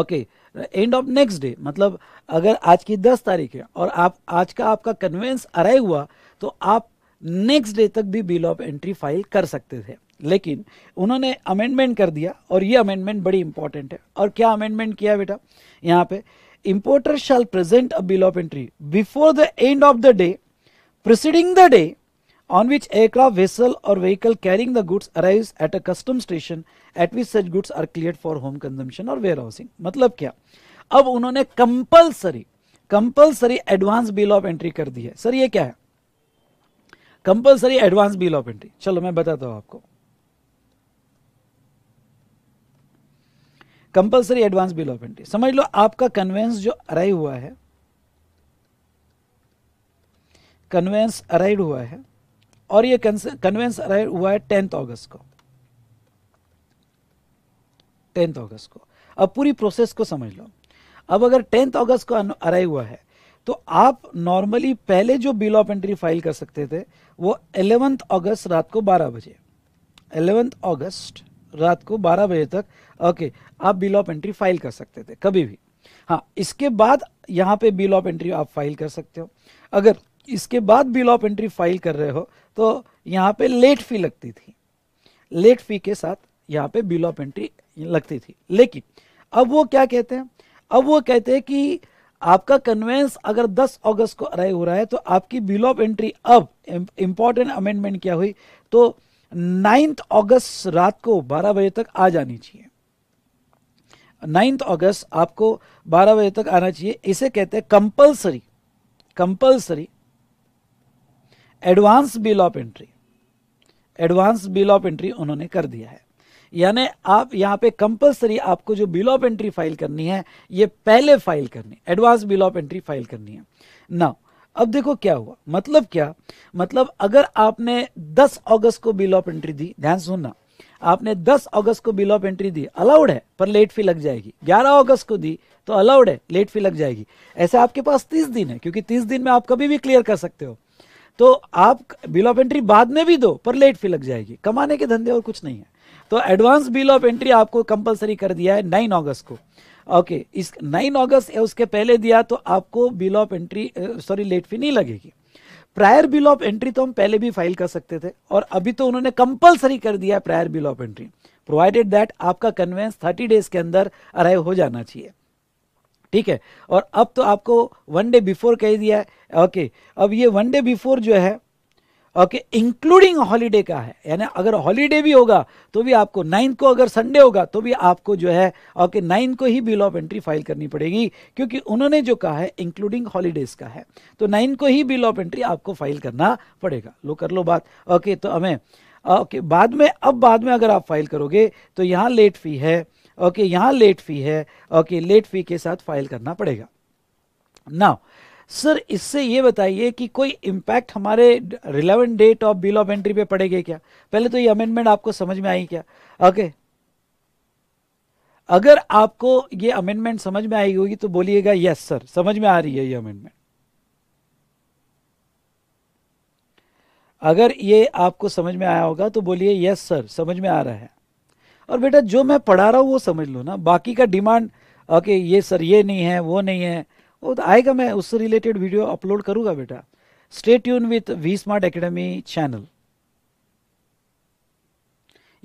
okay end of next day मतलब अगर आज की 10 तारीख है और आप आज का आपका कन्वेंस अराइव हुआ तो आप नेक्स्ट डे तक भी बिल ऑफ एंट्री फाइल कर सकते थे लेकिन उन्होंने अमेंडमेंट कर दिया और ये अमेंडमेंट बड़ी इंपॉर्टेंट है और क्या अमेंडमेंट किया बेटा यहाँ पे importer shall present a bill of entry before the end of the day preceding the day on which aircraft vessel or vehicle carrying the goods arrive at a custom station at which such goods are clear for home consumption or warehousing मतलब क्या अब उन्होंने compulsory compulsory advance bill of entry कर दी है sir ये क्या है compulsory advance bill of entry चलो मैं बताता हूं आपको compulsory advance bill of entry समझ लो आपका कन्वेंस जो अराइव हुआ है कन्वेंस अराइव हुआ है और ये कन्वेंस अराइव हुआ है टेंथ अगस्त को टेंथ अगस्त को अब पूरी प्रोसेस को समझ लो अब अगर टेंथ अगस्त को अराइव हुआ है तो आप नॉर्मली पहले जो बिल ऑफ एंट्री फाइल कर सकते थे वो एलेवंथ अगस्त रात को बारह बजे एलेवंथ अगस्त रात को बारह बजे तक ओके आप बिल ऑफ एंट्री फाइल कर सकते थे कभी भी हाँ इसके बाद यहाँ पे बिल ऑफ एंट्री आप फाइल कर सकते हो अगर इसके बाद बिल ऑफ एंट्री फाइल कर रहे हो तो यहाँ पे लेट फी लगती थी लेट फी के साथ यहाँ पे बिल ऑफ एंट्री लगती थी लेकिन अब वो क्या कहते हैं अब वो कहते हैं कि आपका कन्वेंस अगर 10 अगस्त को अराइव हो रहा है तो आपकी बिल ऑफ एंट्री अब इंपॉर्टेंट अमेंडमेंट क्या हुई तो नाइन्थ अगस्त रात को 12 बजे तक आ जानी चाहिए नाइन्थ अगस्त आपको 12 बजे तक आना चाहिए इसे कहते हैं compulsory compulsory advance bill of entry advance bill of entry उन्होंने कर दिया है यानी आप यहाँ पे कंपलसरी आपको जो बिल ऑफ एंट्री फाइल करनी है ये पहले फाइल करनी advance bill of entry file करनी है ना अब देखो क्या हुआ मतलब क्या मतलब अगर आपने 10 अगस्त को बिल ऑफ एंट्री दी ध्यान सुनना आपने 10 अगस्त को बिल ऑफ एंट्री दी अलाउड है पर लेट फी लग जाएगी 11 अगस्त को दी तो अलाउड है लेट फी लग जाएगी ऐसे आपके पास 30 दिन है क्योंकि 30 दिन में आप कभी भी क्लियर कर सकते हो तो आप बिल ऑफ एंट्री बाद में भी दो पर लेट फी लग जाएगी कमाने के धंधे और कुछ नहीं है तो एडवांस बिल ऑफ एंट्री आपको कंपलसरी कर दिया है नाइन अगस्त को ओके okay, इस नाइन अगस्त उसके पहले दिया तो आपको bill of entry sorry late fee नहीं लगेगी प्रायर बिल ऑफ एंट्री तो हम पहले भी फाइल कर सकते थे और अभी तो उन्होंने कंपलसरी कर दिया है prior bill of entry provided that आपका कन्वेंस थर्टी डेज के अंदर अराइव हो जाना चाहिए ठीक है और अब तो आपको वन डे बिफोर कह दिया है ओके okay, अब ये वन डे बिफोर जो है ओके इंक्लूडिंग हॉलीडे का है यानी अगर हॉलीडे भी होगा तो भी आपको नाइन्थ को अगर संडे होगा तो भी आपको जो है ओके नाइन्थ को ही बिल ऑफ एंट्री फाइल करनी पड़ेगी क्योंकि उन्होंने जो कहा है इंक्लूडिंग हॉलीडेज का है तो नाइन्थ को ही बिल ऑफ एंट्री आपको फाइल करना पड़ेगा लो कर लो बात ओके तो हमें ओके बाद में अब बाद में अगर आप फाइल करोगे तो यहाँ लेट फी है ओके यहाँ लेट फी है ओके लेट फी के साथ फाइल करना पड़ेगा नाउ सर इससे ये बताइए कि कोई इम्पैक्ट हमारे relevant date of bill of entry पे पड़ेगा क्या पहले तो ये अमेंडमेंट आपको समझ में आई क्या ओके okay. अगर आपको ये अमेंडमेंट समझ में आई होगी तो बोलिएगा यस सर समझ में आ रही है ये अमेंडमेंट अगर ये आपको समझ में आया होगा तो बोलिए यस सर समझ में आ रहा है और बेटा जो मैं पढ़ा रहा हूँ वो समझ लो ना बाकी का डिमांड ओके ये सर ये नहीं है वो नहीं है वो तो आएगा मैं उससे रिलेटेड वीडियो अपलोड करूंगा बेटा stay tune with V smart academy channel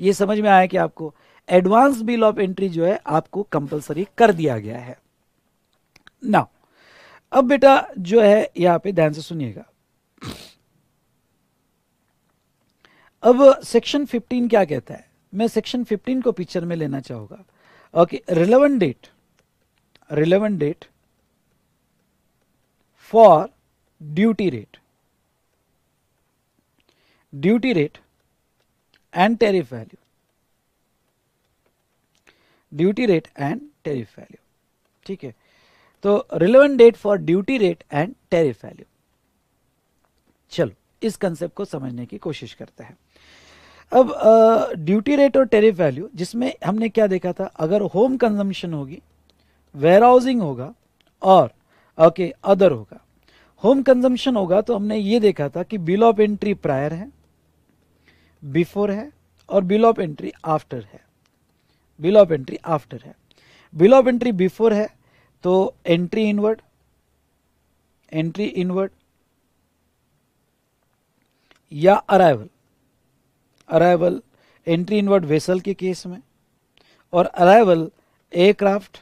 ये समझ में आया कि आपको एडवांस बिल ऑफ एंट्री जो है आपको कंपलसरी कर दिया गया है ना अब बेटा जो है यहां पे ध्यान से सुनिएगा अब सेक्शन 15 क्या कहता है मैं सेक्शन 15 को पिक्चर में लेना चाहूंगा okay relevant date relevant date for duty rate. Duty rate and tariff value. Duty rate and tariff value. ठीक है तो relevant date for duty rate and tariff value चलो इस कंसेप्ट को समझने की कोशिश करते हैं अब ड्यूटी रेट और टेरिफ वैल्यू जिसमें हमने क्या देखा था अगर होम कंजम्पशन होगी वेयर हाउसिंग होगा और ओके अदर होगा होम कंजम्पशन होगा तो हमने ये देखा था कि बिल ऑफ एंट्री प्रायर है बिफोर है और बिल ऑफ एंट्री आफ्टर है बिल ऑफ एंट्री आफ्टर है बिल ऑफ एंट्री बिफोर है तो एंट्री इनवर्ड एंट्री इनवर्ड या arrival arrival entry inward vessel के केस में और अराइवल एयरक्राफ्ट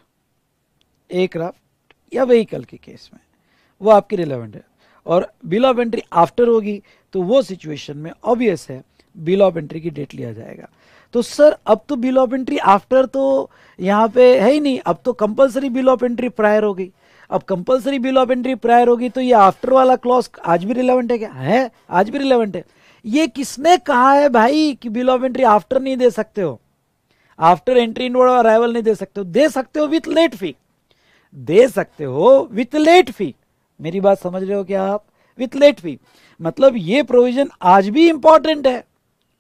एयरक्राफ्ट या वहीकल के केस में वो आपकी रिलेवेंट है और बिल ऑफ एंट्री आफ्टर होगी तो वो सिचुएशन में ऑब्वियस है बिल ऑफ एंट्री की डेट लिया जाएगा तो सर अब तो बिल ऑफ एंट्री आफ्टर तो यहाँ पे है ही नहीं अब तो compulsory bill of entry prior होगी अब compulsory bill of entry prior होगी तो ये आफ्टर वाला क्लॉज आज भी रिलेवेंट है क्या है आज भी रिलेवेंट है ये किसने कहा है भाई कि बिल ऑफ एंट्री आफ्टर नहीं दे सकते हो आफ्टर एंट्री इन अराइवल नहीं दे सकते हो दे सकते हो विथ लेट फी दे सकते हो विथ लेट फी मेरी बात समझ रहे हो क्या आप विथ लेट फी मतलब ये प्रोविजन आज भी इंपॉर्टेंट है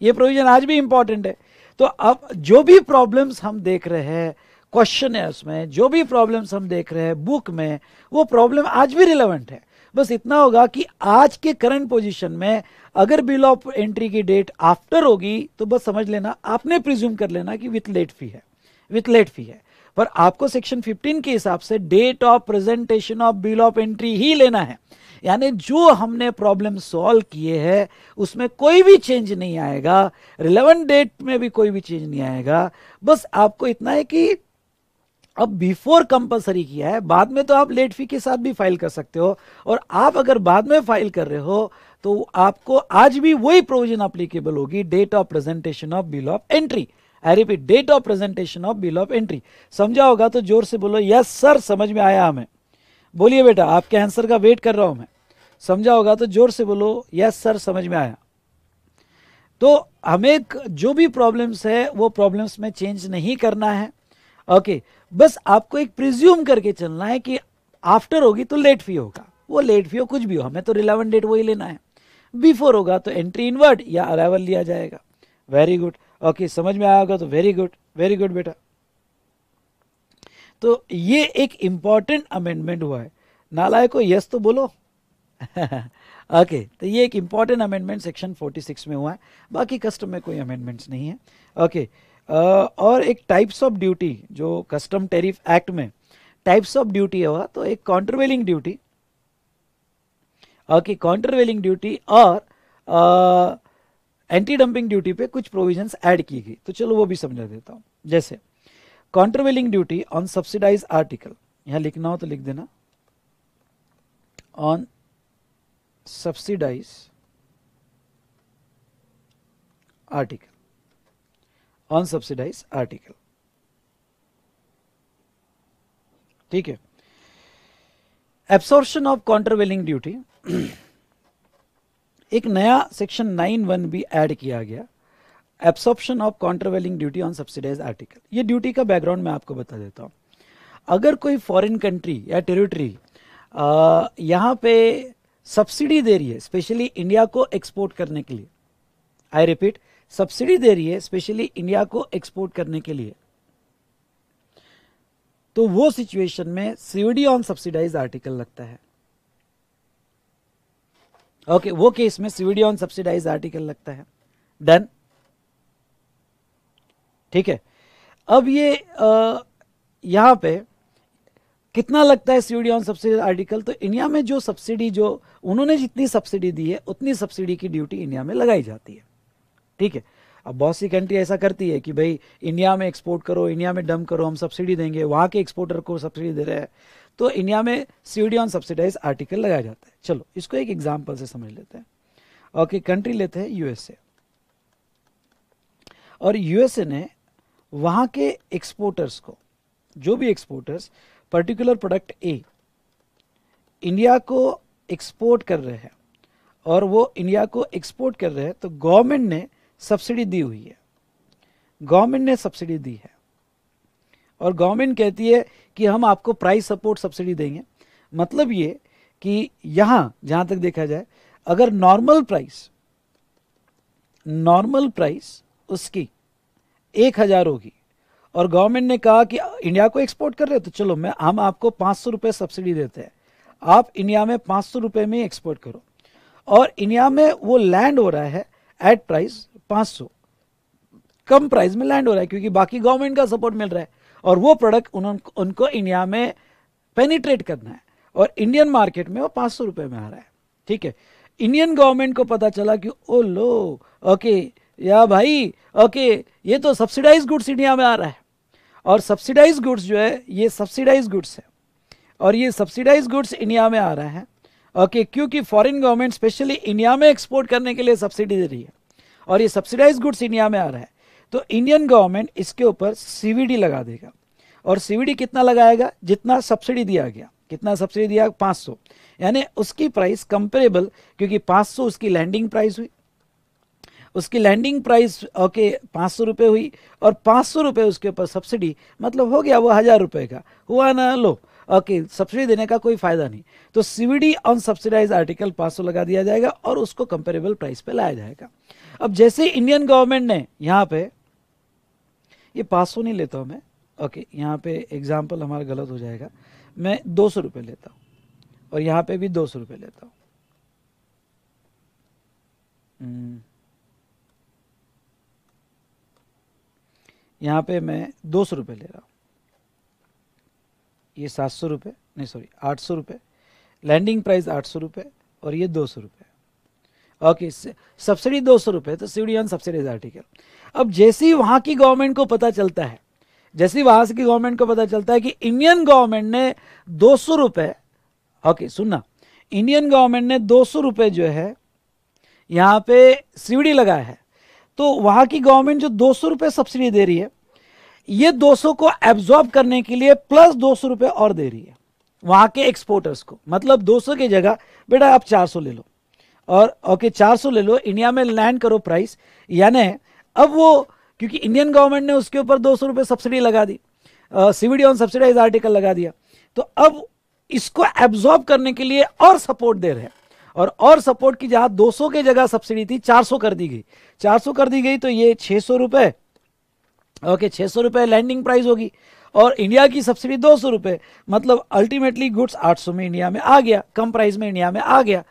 ये प्रोविजन आज भी इंपॉर्टेंट है तो अब जो भी प्रॉब्लम्स हम देख रहे हैं क्वेश्चन है उसमें जो भी प्रॉब्लम्स हम देख रहे हैं बुक में वो प्रॉब्लम आज भी रिलेवेंट है बस इतना होगा कि आज के करंट पोजीशन में अगर बिल ऑफ एंट्री की डेट आफ्टर होगी तो बस समझ लेना आपने प्रिज्यूम कर लेना कि विथ लेट फी है विथ लेट फी है पर आपको सेक्शन 15 के हिसाब से date of presentation of bill of entry ही लेना है यानी जो हमने प्रॉब्लम सॉल्व किए हैं उसमें कोई भी चेंज नहीं आएगा रिलेवेंट डेट में भी कोई भी चेंज नहीं आएगा बस आपको इतना है कि अब बिफोर कंपलसरी किया है बाद में तो आप लेट फी के साथ भी फाइल कर सकते हो और आप अगर बाद में फाइल कर रहे हो तो आपको आज भी वही प्रोविजन अप्लीकेबल होगी date of presentation of bill of entry I repeat date of presentation of bill of entry समझा होगा तो जोर से बोलो यस सर समझ में आया हमें बोलिए बेटा आपके आंसर का वेट कर रहा हूं मैं समझा होगा तो जोर से बोलो यस सर समझ में आया तो हमें जो भी प्रॉब्लम्स है वो प्रॉब्लम्स में चेंज नहीं करना है ओके बस आपको एक प्रिज्यूम करके चलना है कि आफ्टर होगी तो लेट फी होगा वो लेट फी हो कुछ भी हो हमें तो रिलेवेंट डेट वही लेना है बिफोर होगा तो एंट्री इनवर्ड या अराइवल लिया जाएगा वेरी गुड ओके समझ में आया होगा तो वेरी गुड वेरी गुड बेटा तो ये एक इम्पॉर्टेंट अमेंडमेंट हुआ है नालायक को यस तो बोलो ओके <laughs> okay, तो ये एक इम्पॉर्टेंट अमेंडमेंट सेक्शन 46 में हुआ है बाकी कस्टम में कोई अमेंडमेंट्स नहीं है ओके okay, और एक टाइप्स ऑफ ड्यूटी जो कस्टम टैरिफ एक्ट में टाइप्स ऑफ ड्यूटी हुआ तो एक countervailing duty okay countervailing duty और एंटी डंपिंग ड्यूटी पे कुछ प्रोविजन एड की गई तो चलो वो भी समझा देता हूँ जैसे countervailing duty on subsidise article यहां लिखना हो तो लिख देना on subsidise article on subsidise article ठीक है एब्सोर्शन ऑफ कॉन्ट्रवेलिंग ड्यूटी एक नया सेक्शन नाइन वन भी ऐड किया गया absorption of countervailing duty on subsidise article ये ड्यूटी का बैकग्राउंड मैं आपको बता देता हूँ अगर कोई फॉरेन कंट्री या टेरिटरी यहाँ पे सब्सिडी दे रही है स्पेशली इंडिया को एक्सपोर्ट करने के लिए आई रिपीट सब्सिडी दे रही है स्पेशली इंडिया को एक्सपोर्ट करने के लिए तो वो सिचुएशन में सीओडी ऑन सब्सिडाइज आर्टिकल लगता है ओके okay, वो केस में सीवीडी ऑन सब्सिडाइज आर्टिकल लगता है डन ठीक है अब ये यहां पे कितना लगता है सीवीडी ऑन सब्सिडी आर्टिकल तो इंडिया में जो सब्सिडी जो उन्होंने जितनी सब्सिडी दी है उतनी सब्सिडी की ड्यूटी इंडिया में लगाई जाती है ठीक है अब बहुत सी कंट्री ऐसा करती है कि भाई इंडिया में एक्सपोर्ट करो इंडिया में डम करो हम सब्सिडी देंगे वहाँ के एक्सपोर्टर को सब्सिडी दे रहे हैं तो इंडिया में सीडी ऑन सब्सिडाइज आर्टिकल लगाया जाता है चलो इसको एक एग्जाम्पल से समझ लेते हैं ओके कंट्री लेते हैं यूएसए और यूएसए ने वहाँ के एक्सपोर्टर्स को जो भी exporters particular product A India को एक्सपोर्ट कर रहे हैं और वो इंडिया को एक्सपोर्ट कर रहे हैं तो गवर्नमेंट ने सब्सिडी दी हुई है गवर्नमेंट ने सब्सिडी दी है और गवर्नमेंट कहती है कि हम आपको प्राइस सपोर्ट सब्सिडी देंगे मतलब ये कि यहां जहां तक देखा जाए अगर नॉर्मल प्राइस नॉर्मल प्राइस उसकी एक हज़ार होगी और गवर्नमेंट ने कहा कि इंडिया को एक्सपोर्ट कर रहे हो तो चलो मैं हम आपको पांच सौ रुपये सब्सिडी देते हैं आप इंडिया में पांच सौ रुपये में एक्सपोर्ट करो और इंडिया में वो लैंड हो रहा है एट प्राइस 500 कम प्राइस में लैंड हो रहा है क्योंकि बाकी गवर्नमेंट का सपोर्ट मिल रहा है और वो प्रोडक्ट उन, उनको इंडिया में पेनिट्रेट करना है और इंडियन मार्केट में वो पाँच सौ में आ रहा है ठीक है इंडियन गवर्नमेंट को पता चला कि ओ लो ओके या भाई ओके ये तो सब्सिडाइज गुड्स इंडिया में आ रहा है और सब्सिडाइज गुड्स जो है ये सब्सिडाइज गुड्स है और ये सब्सिडाइज गुड्स इंडिया में आ रहा है ओके क्योंकि फॉरेन गवर्नमेंट स्पेशली इंडिया में एक्सपोर्ट करने के लिए सब्सिडी दे रही है और ये सब्सिडाइज गुड्स इंडिया में आ रहा है तो इंडियन गवर्नमेंट इसके ऊपर सीवीडी लगा देगा और सीवीडी कितना लगाएगा जितना सब्सिडी दिया गया कितना सब्सिडी दिया 500 यानी उसकी प्राइस कंपेरेबल क्योंकि 500 उसकी लैंडिंग प्राइस हुई उसकी लैंडिंग प्राइस ओके पाँच सौ रुपये हुई और पाँच सौ रुपये उसके ऊपर सब्सिडी मतलब हो गया वो हज़ार रुपये का हुआ ना लो ओके सब्सिडी देने का कोई फायदा नहीं तो सीवीडी ऑन सब्सिडाइज आर्टिकल 500 लगा दिया जाएगा और उसको कंपेरेबल प्राइस पे लाया जाएगा अब जैसे इंडियन गवर्नमेंट ने यहाँ पे ये पाँच सौ नहीं लेता हूँ मैं ओके यहाँ पे एग्जाम्पल हमारा गलत हो जाएगा मैं दो सौ रुपये लेता हूँ और यहाँ पे भी दो सौ रुपये लेता हूँ हम्म। यहाँ पे मैं दो सौ रुपये ले रहा हूँ ये सात सौ रुपये नहीं सॉरी आठ सौ रुपये लैंडिंग प्राइस आठ सौ रुपये और ये दो सौ रुपये ओके सब्सिडी दो सौ रुपये तो सीडी ऑन सब्सिडीज आर्टिकल अब जैसे ही वहाँ की गवर्नमेंट को पता चलता है जैसे ही वहाँ की गवर्नमेंट को पता चलता है कि इंडियन गवर्नमेंट ने दो सौ ओके सुनना इंडियन गवर्नमेंट ने दो सौ जो है यहाँ पे सीवीडी लगाया है तो वहाँ की गवर्नमेंट जो दो सौ सब्सिडी दे रही है ये 200 को एब्जॉर्ब करने के लिए प्लस दो सौ और दे रही है वहाँ के एक्सपोर्टर्स को मतलब 200 की जगह बेटा आप 400 ले लो और ओके चार सौ ले लो इंडिया में लैंड करो प्राइस यानी अब वो क्योंकि इंडियन गवर्नमेंट ने उसके ऊपर दो सौ रुपये सब्सिडी लगा दी सीवीडी ऑन सब्सिडाइज आर्टिकल लगा दिया तो अब इसको एब्जॉर्ब करने के लिए और सपोर्ट दे रहे हैं और और सपोर्ट की जहां 200 के जगह सब्सिडी थी 400 कर दी गई 400 कर दी गई तो ये छह सौ रुपए ओके छह सौ रुपए लैंडिंग प्राइस होगी और इंडिया की सब्सिडी दो सौ रुपए मतलब अल्टीमेटली गुड्स 800 में इंडिया में आ गया कम प्राइस में इंडिया में आ गया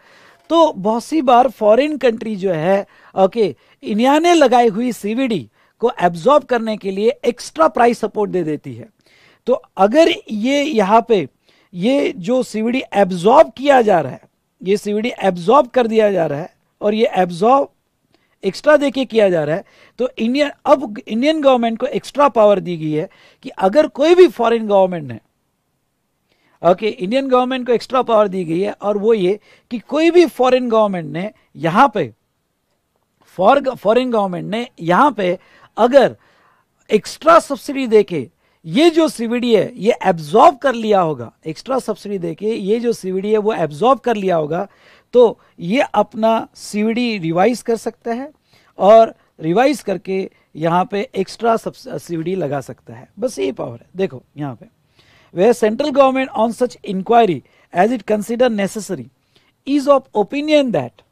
तो बहुत सी बार फॉरेन कंट्री जो है ओके इंडिया ने लगाई हुई सीवीडी को एब्जॉर्ब करने के लिए एक्स्ट्रा प्राइस सपोर्ट दे देती है तो अगर ये यहाँ पे ये जो सीवीडी एब्जॉर्ब किया जा रहा है ये सीवीडी एब्जॉर्ब कर दिया जा रहा है और ये एब्जॉर्ब एक्स्ट्रा देके किया जा रहा है तो इंडियन अब इंडियन गवर्नमेंट को एक्स्ट्रा पावर दी गई है कि अगर कोई भी फॉरेन गवर्नमेंट है ओके इंडियन गवर्नमेंट को एक्स्ट्रा पावर दी गई है और वो ये कि कोई भी फॉरेन गवर्नमेंट ने यहाँ पे फॉरेन गवर्नमेंट ने यहाँ पे अगर एक्स्ट्रा सब्सिडी देके ये जो सीवीडी है ये एब्जॉर्ब कर लिया होगा एक्स्ट्रा सब्सिडी देके ये जो सीवीडी है वो एब्जॉर्ब कर लिया होगा तो ये अपना सीवीडी रिवाइज कर सकता है और रिवाइज करके यहाँ पे एक्स्ट्रा सीवीडी uh, लगा सकता है बस यही पावर है देखो यहाँ पे where central government on such inquiry as it consider necessary is of opinion that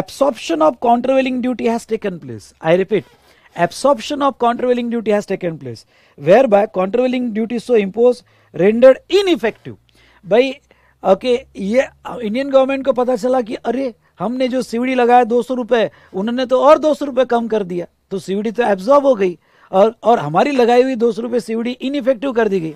absorption of countervailing duty has taken place. I repeat, absorption of countervailing duty has taken place, whereby countervailing duty so imposed rendered ineffective. by okay ये Indian government को पता चला कि अरे हमने जो सीवड़ी लगाया दो सौ रुपये उन्होंने तो और दो सौ रुपये कम कर दिया तो सीवड़ी तो एब्जॉर्ब हो गई और और हमारी लगाई हुई दो सौ रुपये सीवड़ी इनइफेक्टिव कर दी गई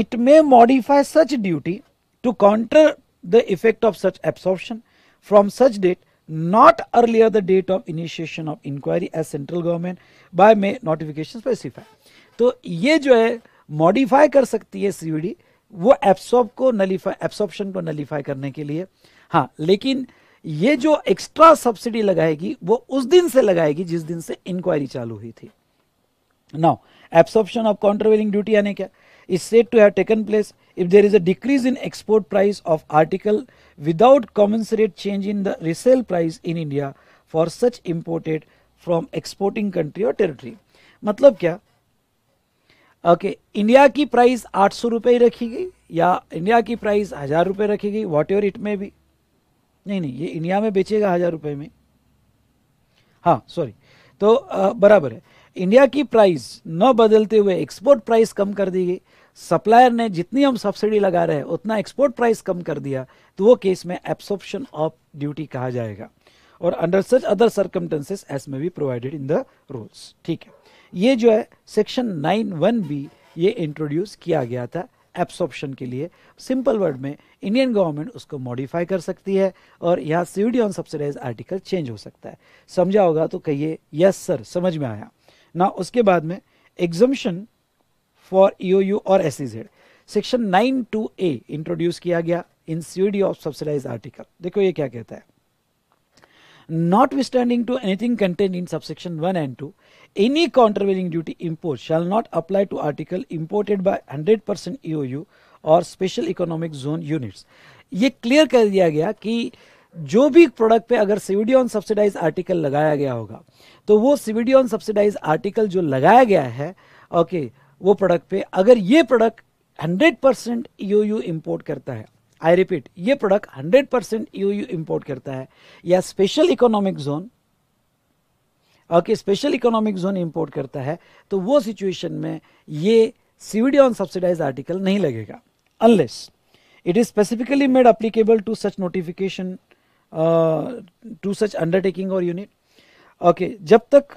it may modify such duty to counter the effect of such absorption from such date not earlier the date of initiation of inquiry as central government by may notification specify तो ये जो है modify कर सकती है CVD वो absorb को nullify absorption को नलीफाई करने के लिए हाँ लेकिन ये जो एक्स्ट्रा सब्सिडी लगाएगी वो उस दिन से लगाएगी जिस दिन से इंक्वायरी चालू हुई थी now absorption of countervailing duty यानी क्या is said to have taken place if there is a decrease in export price of article without commensurate change in the resale price in India for such imported from exporting country or territory. मतलब क्या okay okay, India की price 800 सौ रुपये रखी गई या India की price हज़ार रुपये रखी गई वॉट एवर इट में भी नहीं नहीं ये इंडिया में बेचेगा हज़ार रुपये में हाँ सॉरी तो आ, बराबर है इंडिया की प्राइस न बदलते हुए एक्सपोर्ट प्राइस कम कर दी गई सप्लायर ने जितनी हम सब्सिडी लगा रहे हैं उतना एक्सपोर्ट प्राइस कम कर दिया तो वो केस में एब्सॉर्प्शन ऑफ ड्यूटी कहा जाएगा और under such other circumstances as may be provided in the rules ठीक है ये जो है सेक्शन नाइन वन बी ये इंट्रोड्यूस किया गया था एब्सॉर्प्शन के लिए सिंपल वर्ड में इंडियन गवर्नमेंट उसको मॉडिफाई कर सकती है और यहाँ CD on subsidise article change हो सकता है समझा होगा तो कहिए यस सर समझ में आया ना उसके बाद में एग्जम्पन फॉर ई e और SEZ section nine two A introduce किया गया in CD of subsidise article देखो ये क्या कहता है notwithstanding to anything content in subsection one and two any countervailing duty impose shall not apply to article imported by hundred percent E or special economic zone units ये clear कर दिया गया कि जो भी प्रोडक्ट पे अगर CVD on subsidise article लगाया गया होगा तो वो सीवीडी ऑन सब्सिडाइज आर्टिकल जो लगाया गया है ओके okay, वो प्रोडक्ट पे अगर ये प्रोडक्ट 100 परसेंट यू इंपोर्ट करता है आई रिपीट ये प्रोडक्ट 100 परसेंट यू इंपोर्ट करता है या special economic zone okay special economic zone import करता है तो वो सिचुएशन में ये सीवीडी ऑन सब्सिडाइज आर्टिकल नहीं लगेगा unless it is specifically made applicable to such notification to such undertaking or unit okay जब तक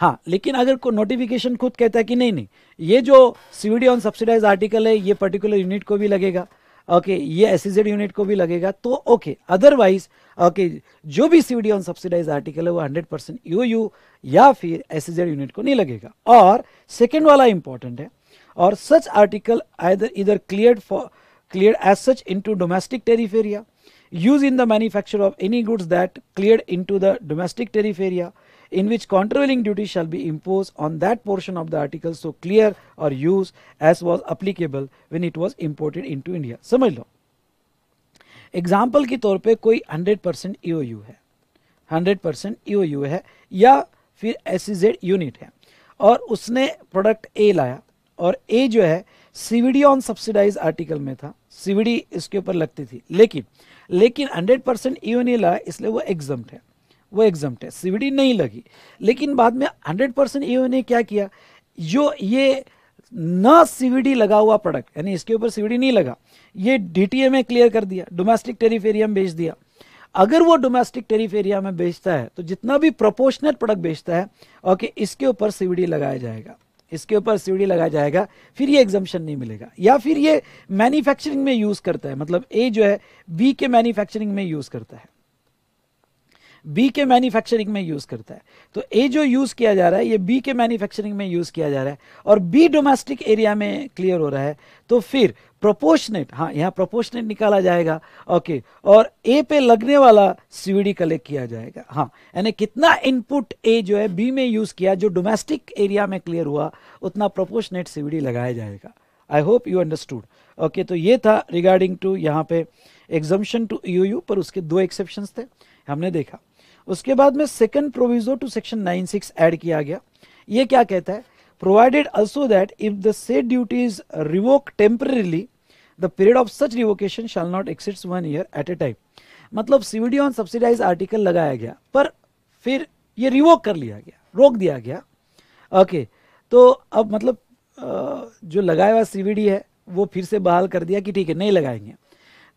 हाँ लेकिन अगर को नोटिफिकेशन खुद कहता है कि नहीं नहीं ये जो सीवीडी ऑन सब्सिडाइज आर्टिकल है ये पर्टिकुलर यूनिट को भी लगेगा ओके ये एस यूनिट e को भी लगेगा तो ओके अदरवाइज ओके जो भी सीवीडी ऑन सब्सिडाइज आर्टिकल है वो 100 परसेंट यू यू या फिर एस यूनिट e को नहीं लगेगा और सेकेंड वाला इंपॉर्टेंट है और सच आर्टिकल आइदर इधर clear for clear as such in domestic tariff area use in the manufacture of any goods that clear in the domestic tariff area in which countervailing duty shall be imposed on that portion of the article so clear or used as was applicable when it was imported into India. समझ लो example के तौर पे कोई 100% percent EOU है 100% percent EOU है या फिर S unit है और उसने प्रोडक्ट ए लाया और ए जो है सीवीडी ऑन सब्सिडाइज आर्टिकल में था सीवीडी इसके ऊपर लगती थी लेकिन लेकिन 100% परसेंट ईओ नहीं लाया इसलिए वो एग्जाम है वो एग्जाम है सीबीडी नहीं लगी लेकिन बाद में 100 परसेंट ईओ ने क्या किया जो ये न सीवीडी लगा हुआ प्रोडक्ट यानी इसके ऊपर सीवीडी नहीं लगा ये डीटीए में क्लियर कर दिया डोमेस्टिक टेरिफ एरिया में बेच दिया अगर वो डोमेस्टिक टेरिफ एरिया में बेचता है तो जितना भी प्रोपोर्शनल प्रोडक्ट बेचता है ओके इसके ऊपर सीवीडी लगाया जाएगा इसके ऊपर सीवीडी लगाया जाएगा फिर ये एग्जामेशन नहीं मिलेगा या फिर ये मैन्युफैक्चरिंग में यूज़ करता है मतलब ए जो है बी के मैन्युफैक्चरिंग में यूज़ करता है बी के मैन्युफैक्चरिंग में यूज़ करता है तो ए जो यूज़ किया जा रहा है ये बी के मैन्युफैक्चरिंग में यूज़ किया जा रहा है और बी डोमेस्टिक एरिया में क्लियर हो रहा है तो फिर प्रोपोर्शनेट हाँ यहाँ प्रोपोर्शनेट निकाला जाएगा ओके और ए पे लगने वाला सीवीडी कलेक्ट किया जाएगा हाँ यानी कितना इनपुट ए जो है बी में यूज़ किया जो डोमेस्टिक एरिया में क्लियर हुआ उतना प्रोपोर्शनेट सीवीडी लगाया जाएगा I hope you understood okay तो ये था रिगार्डिंग टू यहाँ पे एग्जाम्शन टू यू पर उसके दो एक्सेप्शन थे हमने देखा उसके बाद में second proviso to section 96 add किया गया ये क्या कहता है provided also that if the set duty is revoke temporarily the period of such revocation shall not exceeds one year at a time मतलब सीवीडी ऑन सब्सिडाइज आर्टिकल लगाया गया पर फिर ये रिवोक कर लिया गया रोक दिया गया ओके okay, तो अब मतलब जो लगाया हुआ सीवीडी है वो फिर से बहाल कर दिया कि ठीक है नहीं लगाएंगे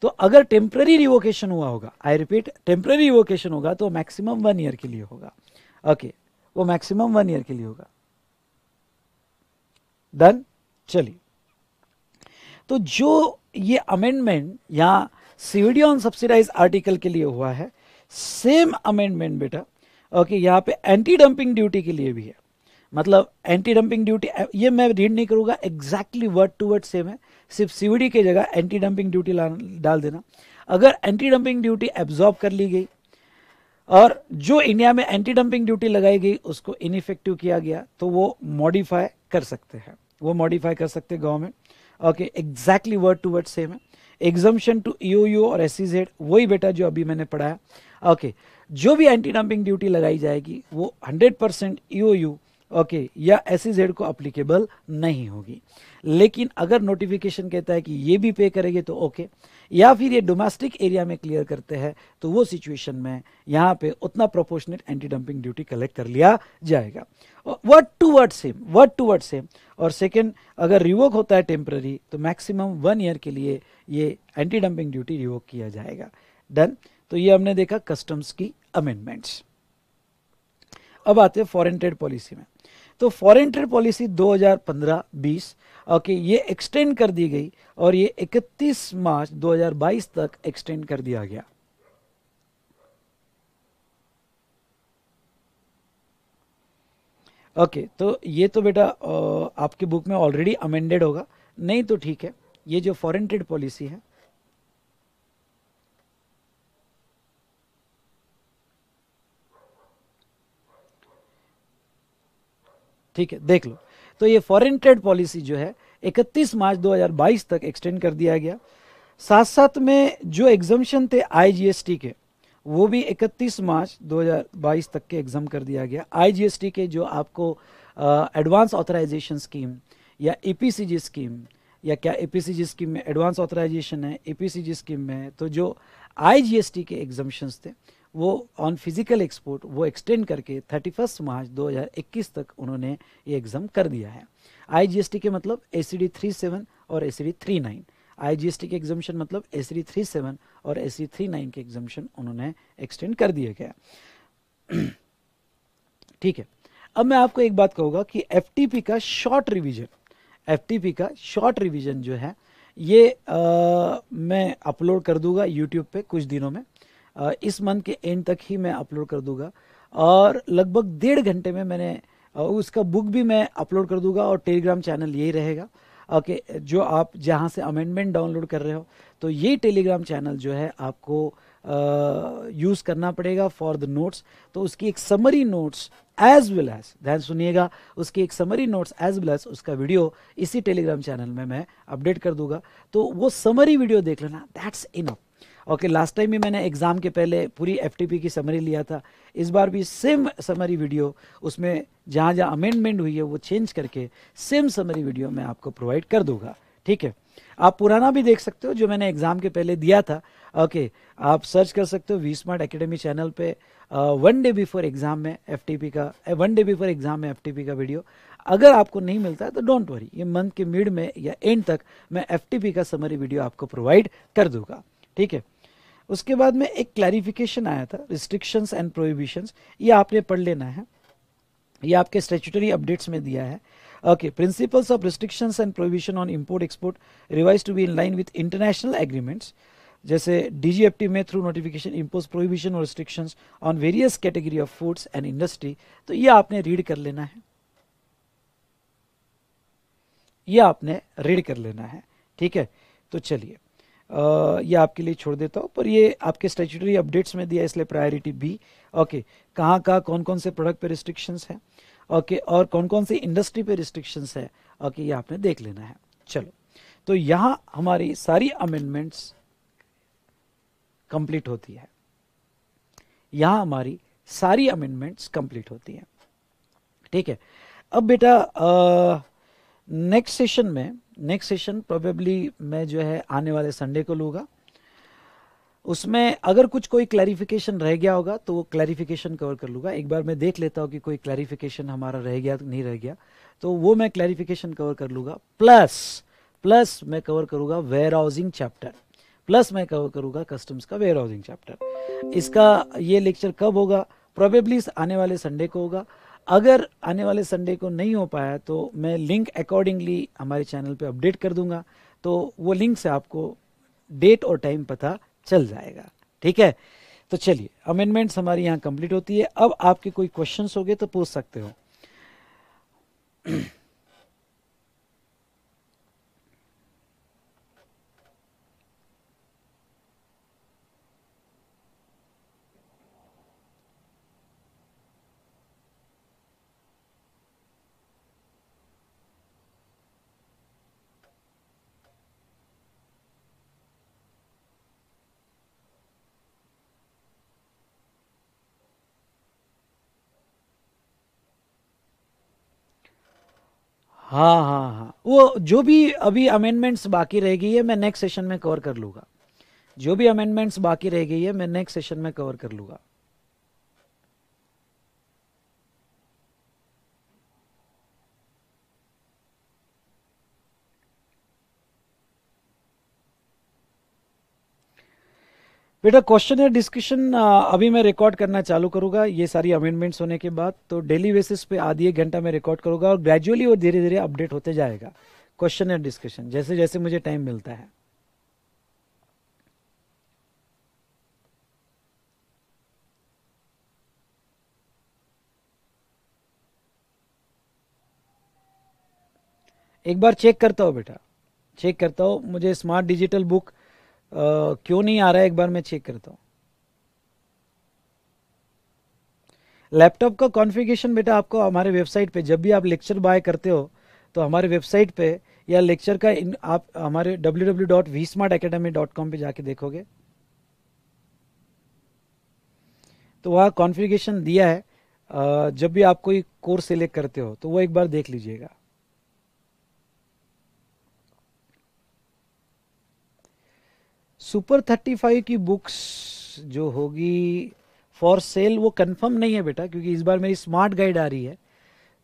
तो अगर टेम्प्ररी रिवोकेशन हुआ होगा आई रिपीट टेम्प्ररी रिवोकेशन होगा तो मैक्सिमम वन ईयर के लिए होगा ओके okay, वो मैक्सिमम वन ईयर के लिए होगा डन चलिए तो जो ये अमेंडमेंट यहां सीवीडी ऑन सब्सिडाइज आर्टिकल के लिए हुआ है सेम अमेंडमेंट बेटा ओके okay, यहां पे एंटी डंपिंग ड्यूटी के लिए भी है मतलब एंटी डंपिंग ड्यूटी ये मैं रीड नहीं करूंगा exactly word to word same है सिर्फ सीवीडी के जगह एंटी डंपिंग ड्यूटी डाल देना अगर एंटी डंपिंग ड्यूटी एब्जॉर्ब कर ली गई और जो इंडिया में एंटी डंपिंग ड्यूटी लगाई गई उसको इनफेक्टिव किया गया तो वो मॉडिफाई कर सकते हैं वो मॉडिफाई कर सकते हैं government okay exactly word to word same है एग्जम्पन टू ईओयू और एस e वही बेटा जो अभी मैंने पढ़ाया ओके okay, जो भी एंटी डंपिंग ड्यूटी लगाई जाएगी वो 100 परसेंट यू ओके okay, या एस जेड e को अप्लीकेबल नहीं होगी लेकिन अगर नोटिफिकेशन कहता है कि ये भी पे करेंगे तो ओके okay, या फिर ये डोमेस्टिक एरिया में क्लियर करते हैं तो वो सिचुएशन में यहाँ पे उतना proportionate anti dumping duty collect कर लिया जाएगा word to word same word to word same और सेकेंड अगर रिवोक होता है टेम्प्ररी तो मैक्सिमम वन ईयर के लिए ये एंटी डंपिंग ड्यूटी रिवोक किया जाएगा डन तो ये हमने देखा कस्टम्स की अमेंडमेंट्स अब आते हैं फॉरेन ट्रेड पॉलिसी में तो फॉरेन ट्रेड पॉलिसी 2015-20 ओके ये एक्सटेंड कर दी गई और ये 31 मार्च 2022 तक एक्सटेंड कर दिया गया ओके okay, तो ये तो बेटा आपके बुक में ऑलरेडी अमेंडेड होगा नहीं तो ठीक है ये जो फॉरेन ट्रेड पॉलिसी है ठीक है देख लो तो ये फॉरेन ट्रेड पॉलिसी जो है 31 मार्च 2022 तक एक्सटेंड कर दिया गया साथ साथ में जो एग्जामेशन थे आईजीएसटी के वो भी 31 मार्च 2022 तक के एग्जाम कर दिया गया आईजीएसटी के जो आपको एडवांस ऑथराइजेशन स्कीम या ईपीसीजी e स्कीम या क्या ईपीसीजी e स्कीम में एडवांस ऑथराइजेशन है ईपीसीजी e स्कीम में तो जो आईजीएसटी के एग्जामेशन थे वो ऑन फिजिकल एक्सपोर्ट वो एक्सटेंड करके थर्टी मार्च 2021 तक उन्होंने ये एग्जाम कर दिया है आईजीएसटी के मतलब एस थ्री सेवन और एस थ्री नाइन आईजीएसटी के एग्जामेशन मतलब एस थ्री सेवन और एस थ्री नाइन के एग्जामेशन उन्होंने एक्सटेंड कर दिया गया <clears throat> ठीक है अब मैं आपको एक बात कहूँगा कि एफ का शॉर्ट रिविजन एफ का शॉर्ट रिविजन जो है ये आ, मैं अपलोड कर दूंगा यूट्यूब पे कुछ दिनों में इस मंथ के एंड तक ही मैं अपलोड कर दूंगा और लगभग डेढ़ घंटे में मैंने उसका बुक भी मैं अपलोड कर दूंगा और टेलीग्राम चैनल यही रहेगा ओके जो आप जहाँ से अमेंडमेंट डाउनलोड कर रहे हो तो ये टेलीग्राम चैनल जो है आपको यूज़ करना पड़ेगा फॉर द नोट्स तो उसकी एक summary notes as well as ध्यान सुनिएगा उसकी एक summary notes as well as उसका वीडियो इसी टेलीग्राम चैनल में मैं अपडेट कर दूंगा तो वो समरी वीडियो देख लेना that's enough okay last time भी मैंने एग्ज़ाम के पहले पूरी एफटीपी की समरी लिया था इस बार भी सेम समरी वीडियो उसमें जहाँ जहाँ अमेंडमेंट हुई है वो चेंज करके सेम समरी वीडियो मैं आपको प्रोवाइड कर दूंगा ठीक है आप पुराना भी देख सकते हो जो मैंने एग्ज़ाम के पहले दिया था ओके आप सर्च कर सकते हो वी स्मार्ट अकेडमी चैनल पे वन डे बिफोर एग्ज़ाम में एफटीपी का वन डे बिफोर एग्ज़ाम में एफटीपी का वीडियो अगर आपको नहीं मिलता है तो डोंट वरी ये मंथ के मिड में या एंड तक मैं एफटीपी का समरी वीडियो आपको प्रोवाइड कर दूंगा ठीक है उसके बाद में एक क्लैरिफिकेशन आया था रिस्ट्रिक्शंस एंड प्रोहिबिशंस ये आपने पढ़ लेना है ये आपके स्टेचुटरी अपडेट्स में दिया है okay principles of restrictions and prohibition on import export revise to be in line with international agreements जैसे डीजीएफटी में थ्रू नोटिफिकेशन इम्पोज प्रोहिबिशन और restrictions on various category of foods and industry तो ये आपने read कर लेना है ये आपने रीड कर लेना है ठीक है तो चलिए ये आपके लिए छोड़ देता हूँ पर ये आपके स्टेचुटरी अपडेट्स में दिया इसलिए प्रायोरिटी बी ओके कहाँ कहाँ कौन कौन से प्रोडक्ट पे रिस्ट्रिक्शंस है ओके और कौन कौन से इंडस्ट्री पे रिस्ट्रिक्शंस है ओके ये आपने देख लेना है चलो तो यहाँ हमारी सारी अमेंडमेंट्स कंप्लीट होती है यहाँ हमारी सारी अमेंडमेंट्स कंप्लीट होती है ठीक है अब बेटा नेक्स्ट सेशन में नेक्स्ट सेशन प्रोबेबली मैं जो है आने वाले संडे को लूँगा उसमें अगर कुछ कोई क्लैरिफिकेशन रह गया होगा तो वो क्लैरिफिकेशन कवर कर लूँगा एक बार मैं देख लेता हूँ कि कोई क्लैरिफिकेशन हमारा रह गया नहीं रह गया तो वो मैं क्लैरिफिकेशन कवर कर लूँगा प्लस प्लस मैं कवर करूँगा वेयर हाउसिंग चैप्टर प्लस मैं कवर करूँगा कस्टम्स का वेयर हाउसिंग चैप्टर इसका ये लेक्चर कब होगा प्रोबेबली आने वाले संडे को होगा अगर आने वाले संडे को नहीं हो पाया तो मैं लिंक अकॉर्डिंगली हमारे चैनल पे अपडेट कर दूंगा तो वो लिंक से आपको डेट और टाइम पता चल जाएगा ठीक है तो चलिए अमेंडमेंट्स हमारी यहाँ कंप्लीट होती है अब आपके कोई क्वेश्चंस हो गए तो पूछ सकते हो हाँ हाँ हाँ वो जो भी अभी अमेंडमेंट्स बाकी रह गई है मैं नेक्स्ट सेशन में कवर कर लूंगा जो भी अमेंडमेंट्स बाकी रह गई है मैं नेक्स्ट सेशन में कवर कर लूंगा बेटा क्वेश्चन या डिस्कशन अभी मैं रिकॉर्ड करना चालू करूंगा ये सारी अमेंडमेंट्स होने के बाद तो डेली बेसिस पे आधी एक घंटा मैं रिकॉर्ड करूंगा और ग्रेजुअली वो धीरे धीरे अपडेट होते जाएगा क्वेश्चन या डिस्कशन जैसे जैसे मुझे टाइम मिलता है एक बार चेक करता हूँ बेटा चेक करता हूँ मुझे स्मार्ट डिजिटल बुक क्यों नहीं आ रहा है एक बार मैं चेक करता हूँ लैपटॉप का कॉन्फ़िगरेशन बेटा आपको हमारे वेबसाइट पे जब भी आप लेक्चर बाय करते हो तो हमारे वेबसाइट पे या लेक्चर का इन, आप हमारे www.vsmartacademy.com पे जाके देखोगे तो वहाँ कॉन्फ़िगरेशन दिया है जब भी आप कोई कोर्स सेलेक्ट करते हो तो वो एक बार देख लीजिएगा सुपर थर्टी फाइव की बुक्स जो होगी फॉर सेल वो कंफर्म नहीं है बेटा क्योंकि इस बार मेरी स्मार्ट गाइड आ रही है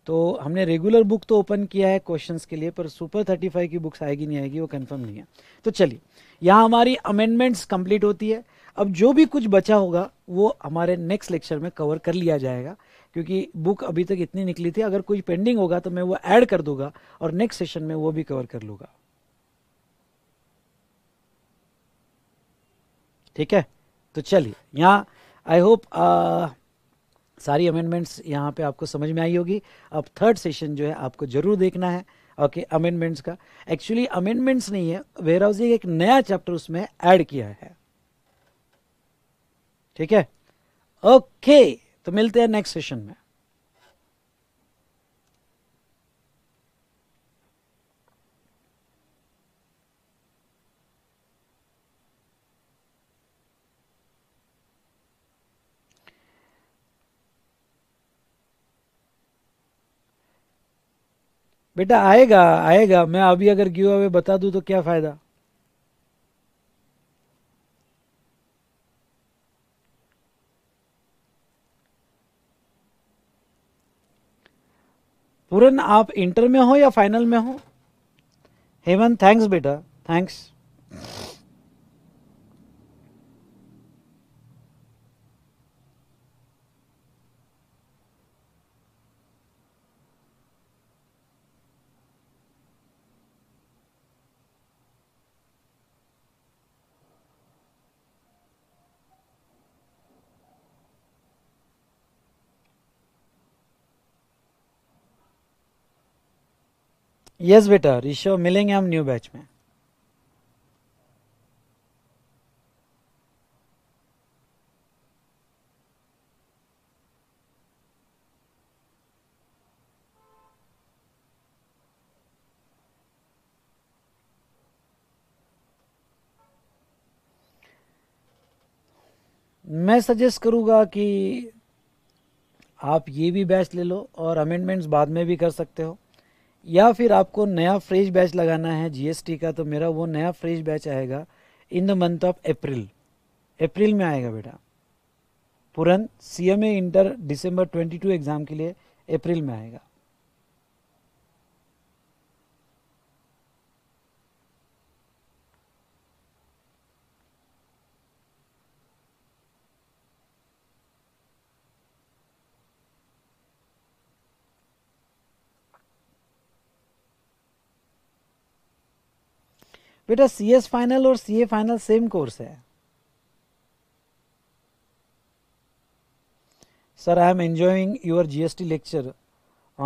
तो हमने रेगुलर बुक तो ओपन किया है क्वेश्चंस के लिए पर सुपर थर्टी फाइव की बुक्स आएगी नहीं आएगी वो कंफर्म नहीं है तो चलिए यहाँ हमारी अमेंडमेंट्स कंप्लीट होती है अब जो भी कुछ बचा होगा वो हमारे नेक्स्ट लेक्चर में कवर कर लिया जाएगा क्योंकि बुक अभी तक इतनी निकली थी अगर कोई पेंडिंग होगा तो मैं वो ऐड कर दूंगा और नेक्स्ट सेशन में वो भी कवर कर लूंगा ठीक है तो चलिए यहाँ आई होप uh, सारी अमेंडमेंट्स यहाँ पे आपको समझ में आई होगी अब थर्ड सेशन जो है आपको जरूर देखना है ओके okay, अमेंडमेंट्स का एक्चुअली अमेंडमेंट्स नहीं है वेयर हाउसिंग एक नया चैप्टर उसमें ऐड किया है ठीक है ओके okay, तो मिलते हैं नेक्स्ट सेशन में बेटा आएगा आएगा मैं अभी अगर गिव अवे बता दूं तो क्या फ़ायदा पूरन आप इंटर में हो या फाइनल में हो हेमंत थैंक्स बेटा थैंक्स यस बेटा ऋषो मिलेंगे हम न्यू बैच में मैं सजेस्ट करूंगा कि आप ये भी बैच ले लो और अमेंडमेंट्स बाद में भी कर सकते हो या फिर आपको नया फ्रेश बैच लगाना है जीएसटी का तो मेरा वो नया फ्रेश बैच आएगा in the month of April अप्रैल में आएगा बेटा पुरन सीएमए इंटर दिसंबर 22 एग्ज़ाम के लिए अप्रैल में आएगा बेटा सी एस फाइनल और C A final same course है sir I am enjoying your GST lecture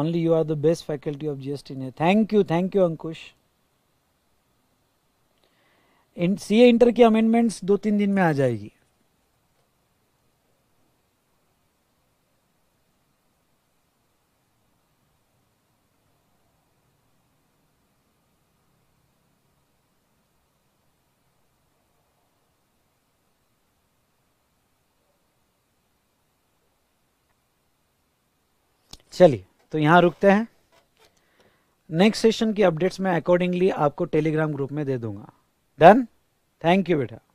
are the best faculty of G S T ने thank you thank you Ankush इन सी इंटर की अमेंडमेंट्स दो तीन दिन में आ जाएगी चलिए तो यहाँ रुकते हैं नेक्स्ट सेशन की अपडेट्स मैं अकॉर्डिंगली आपको टेलीग्राम ग्रुप में दे दूंगा डन थैंक यू बेटा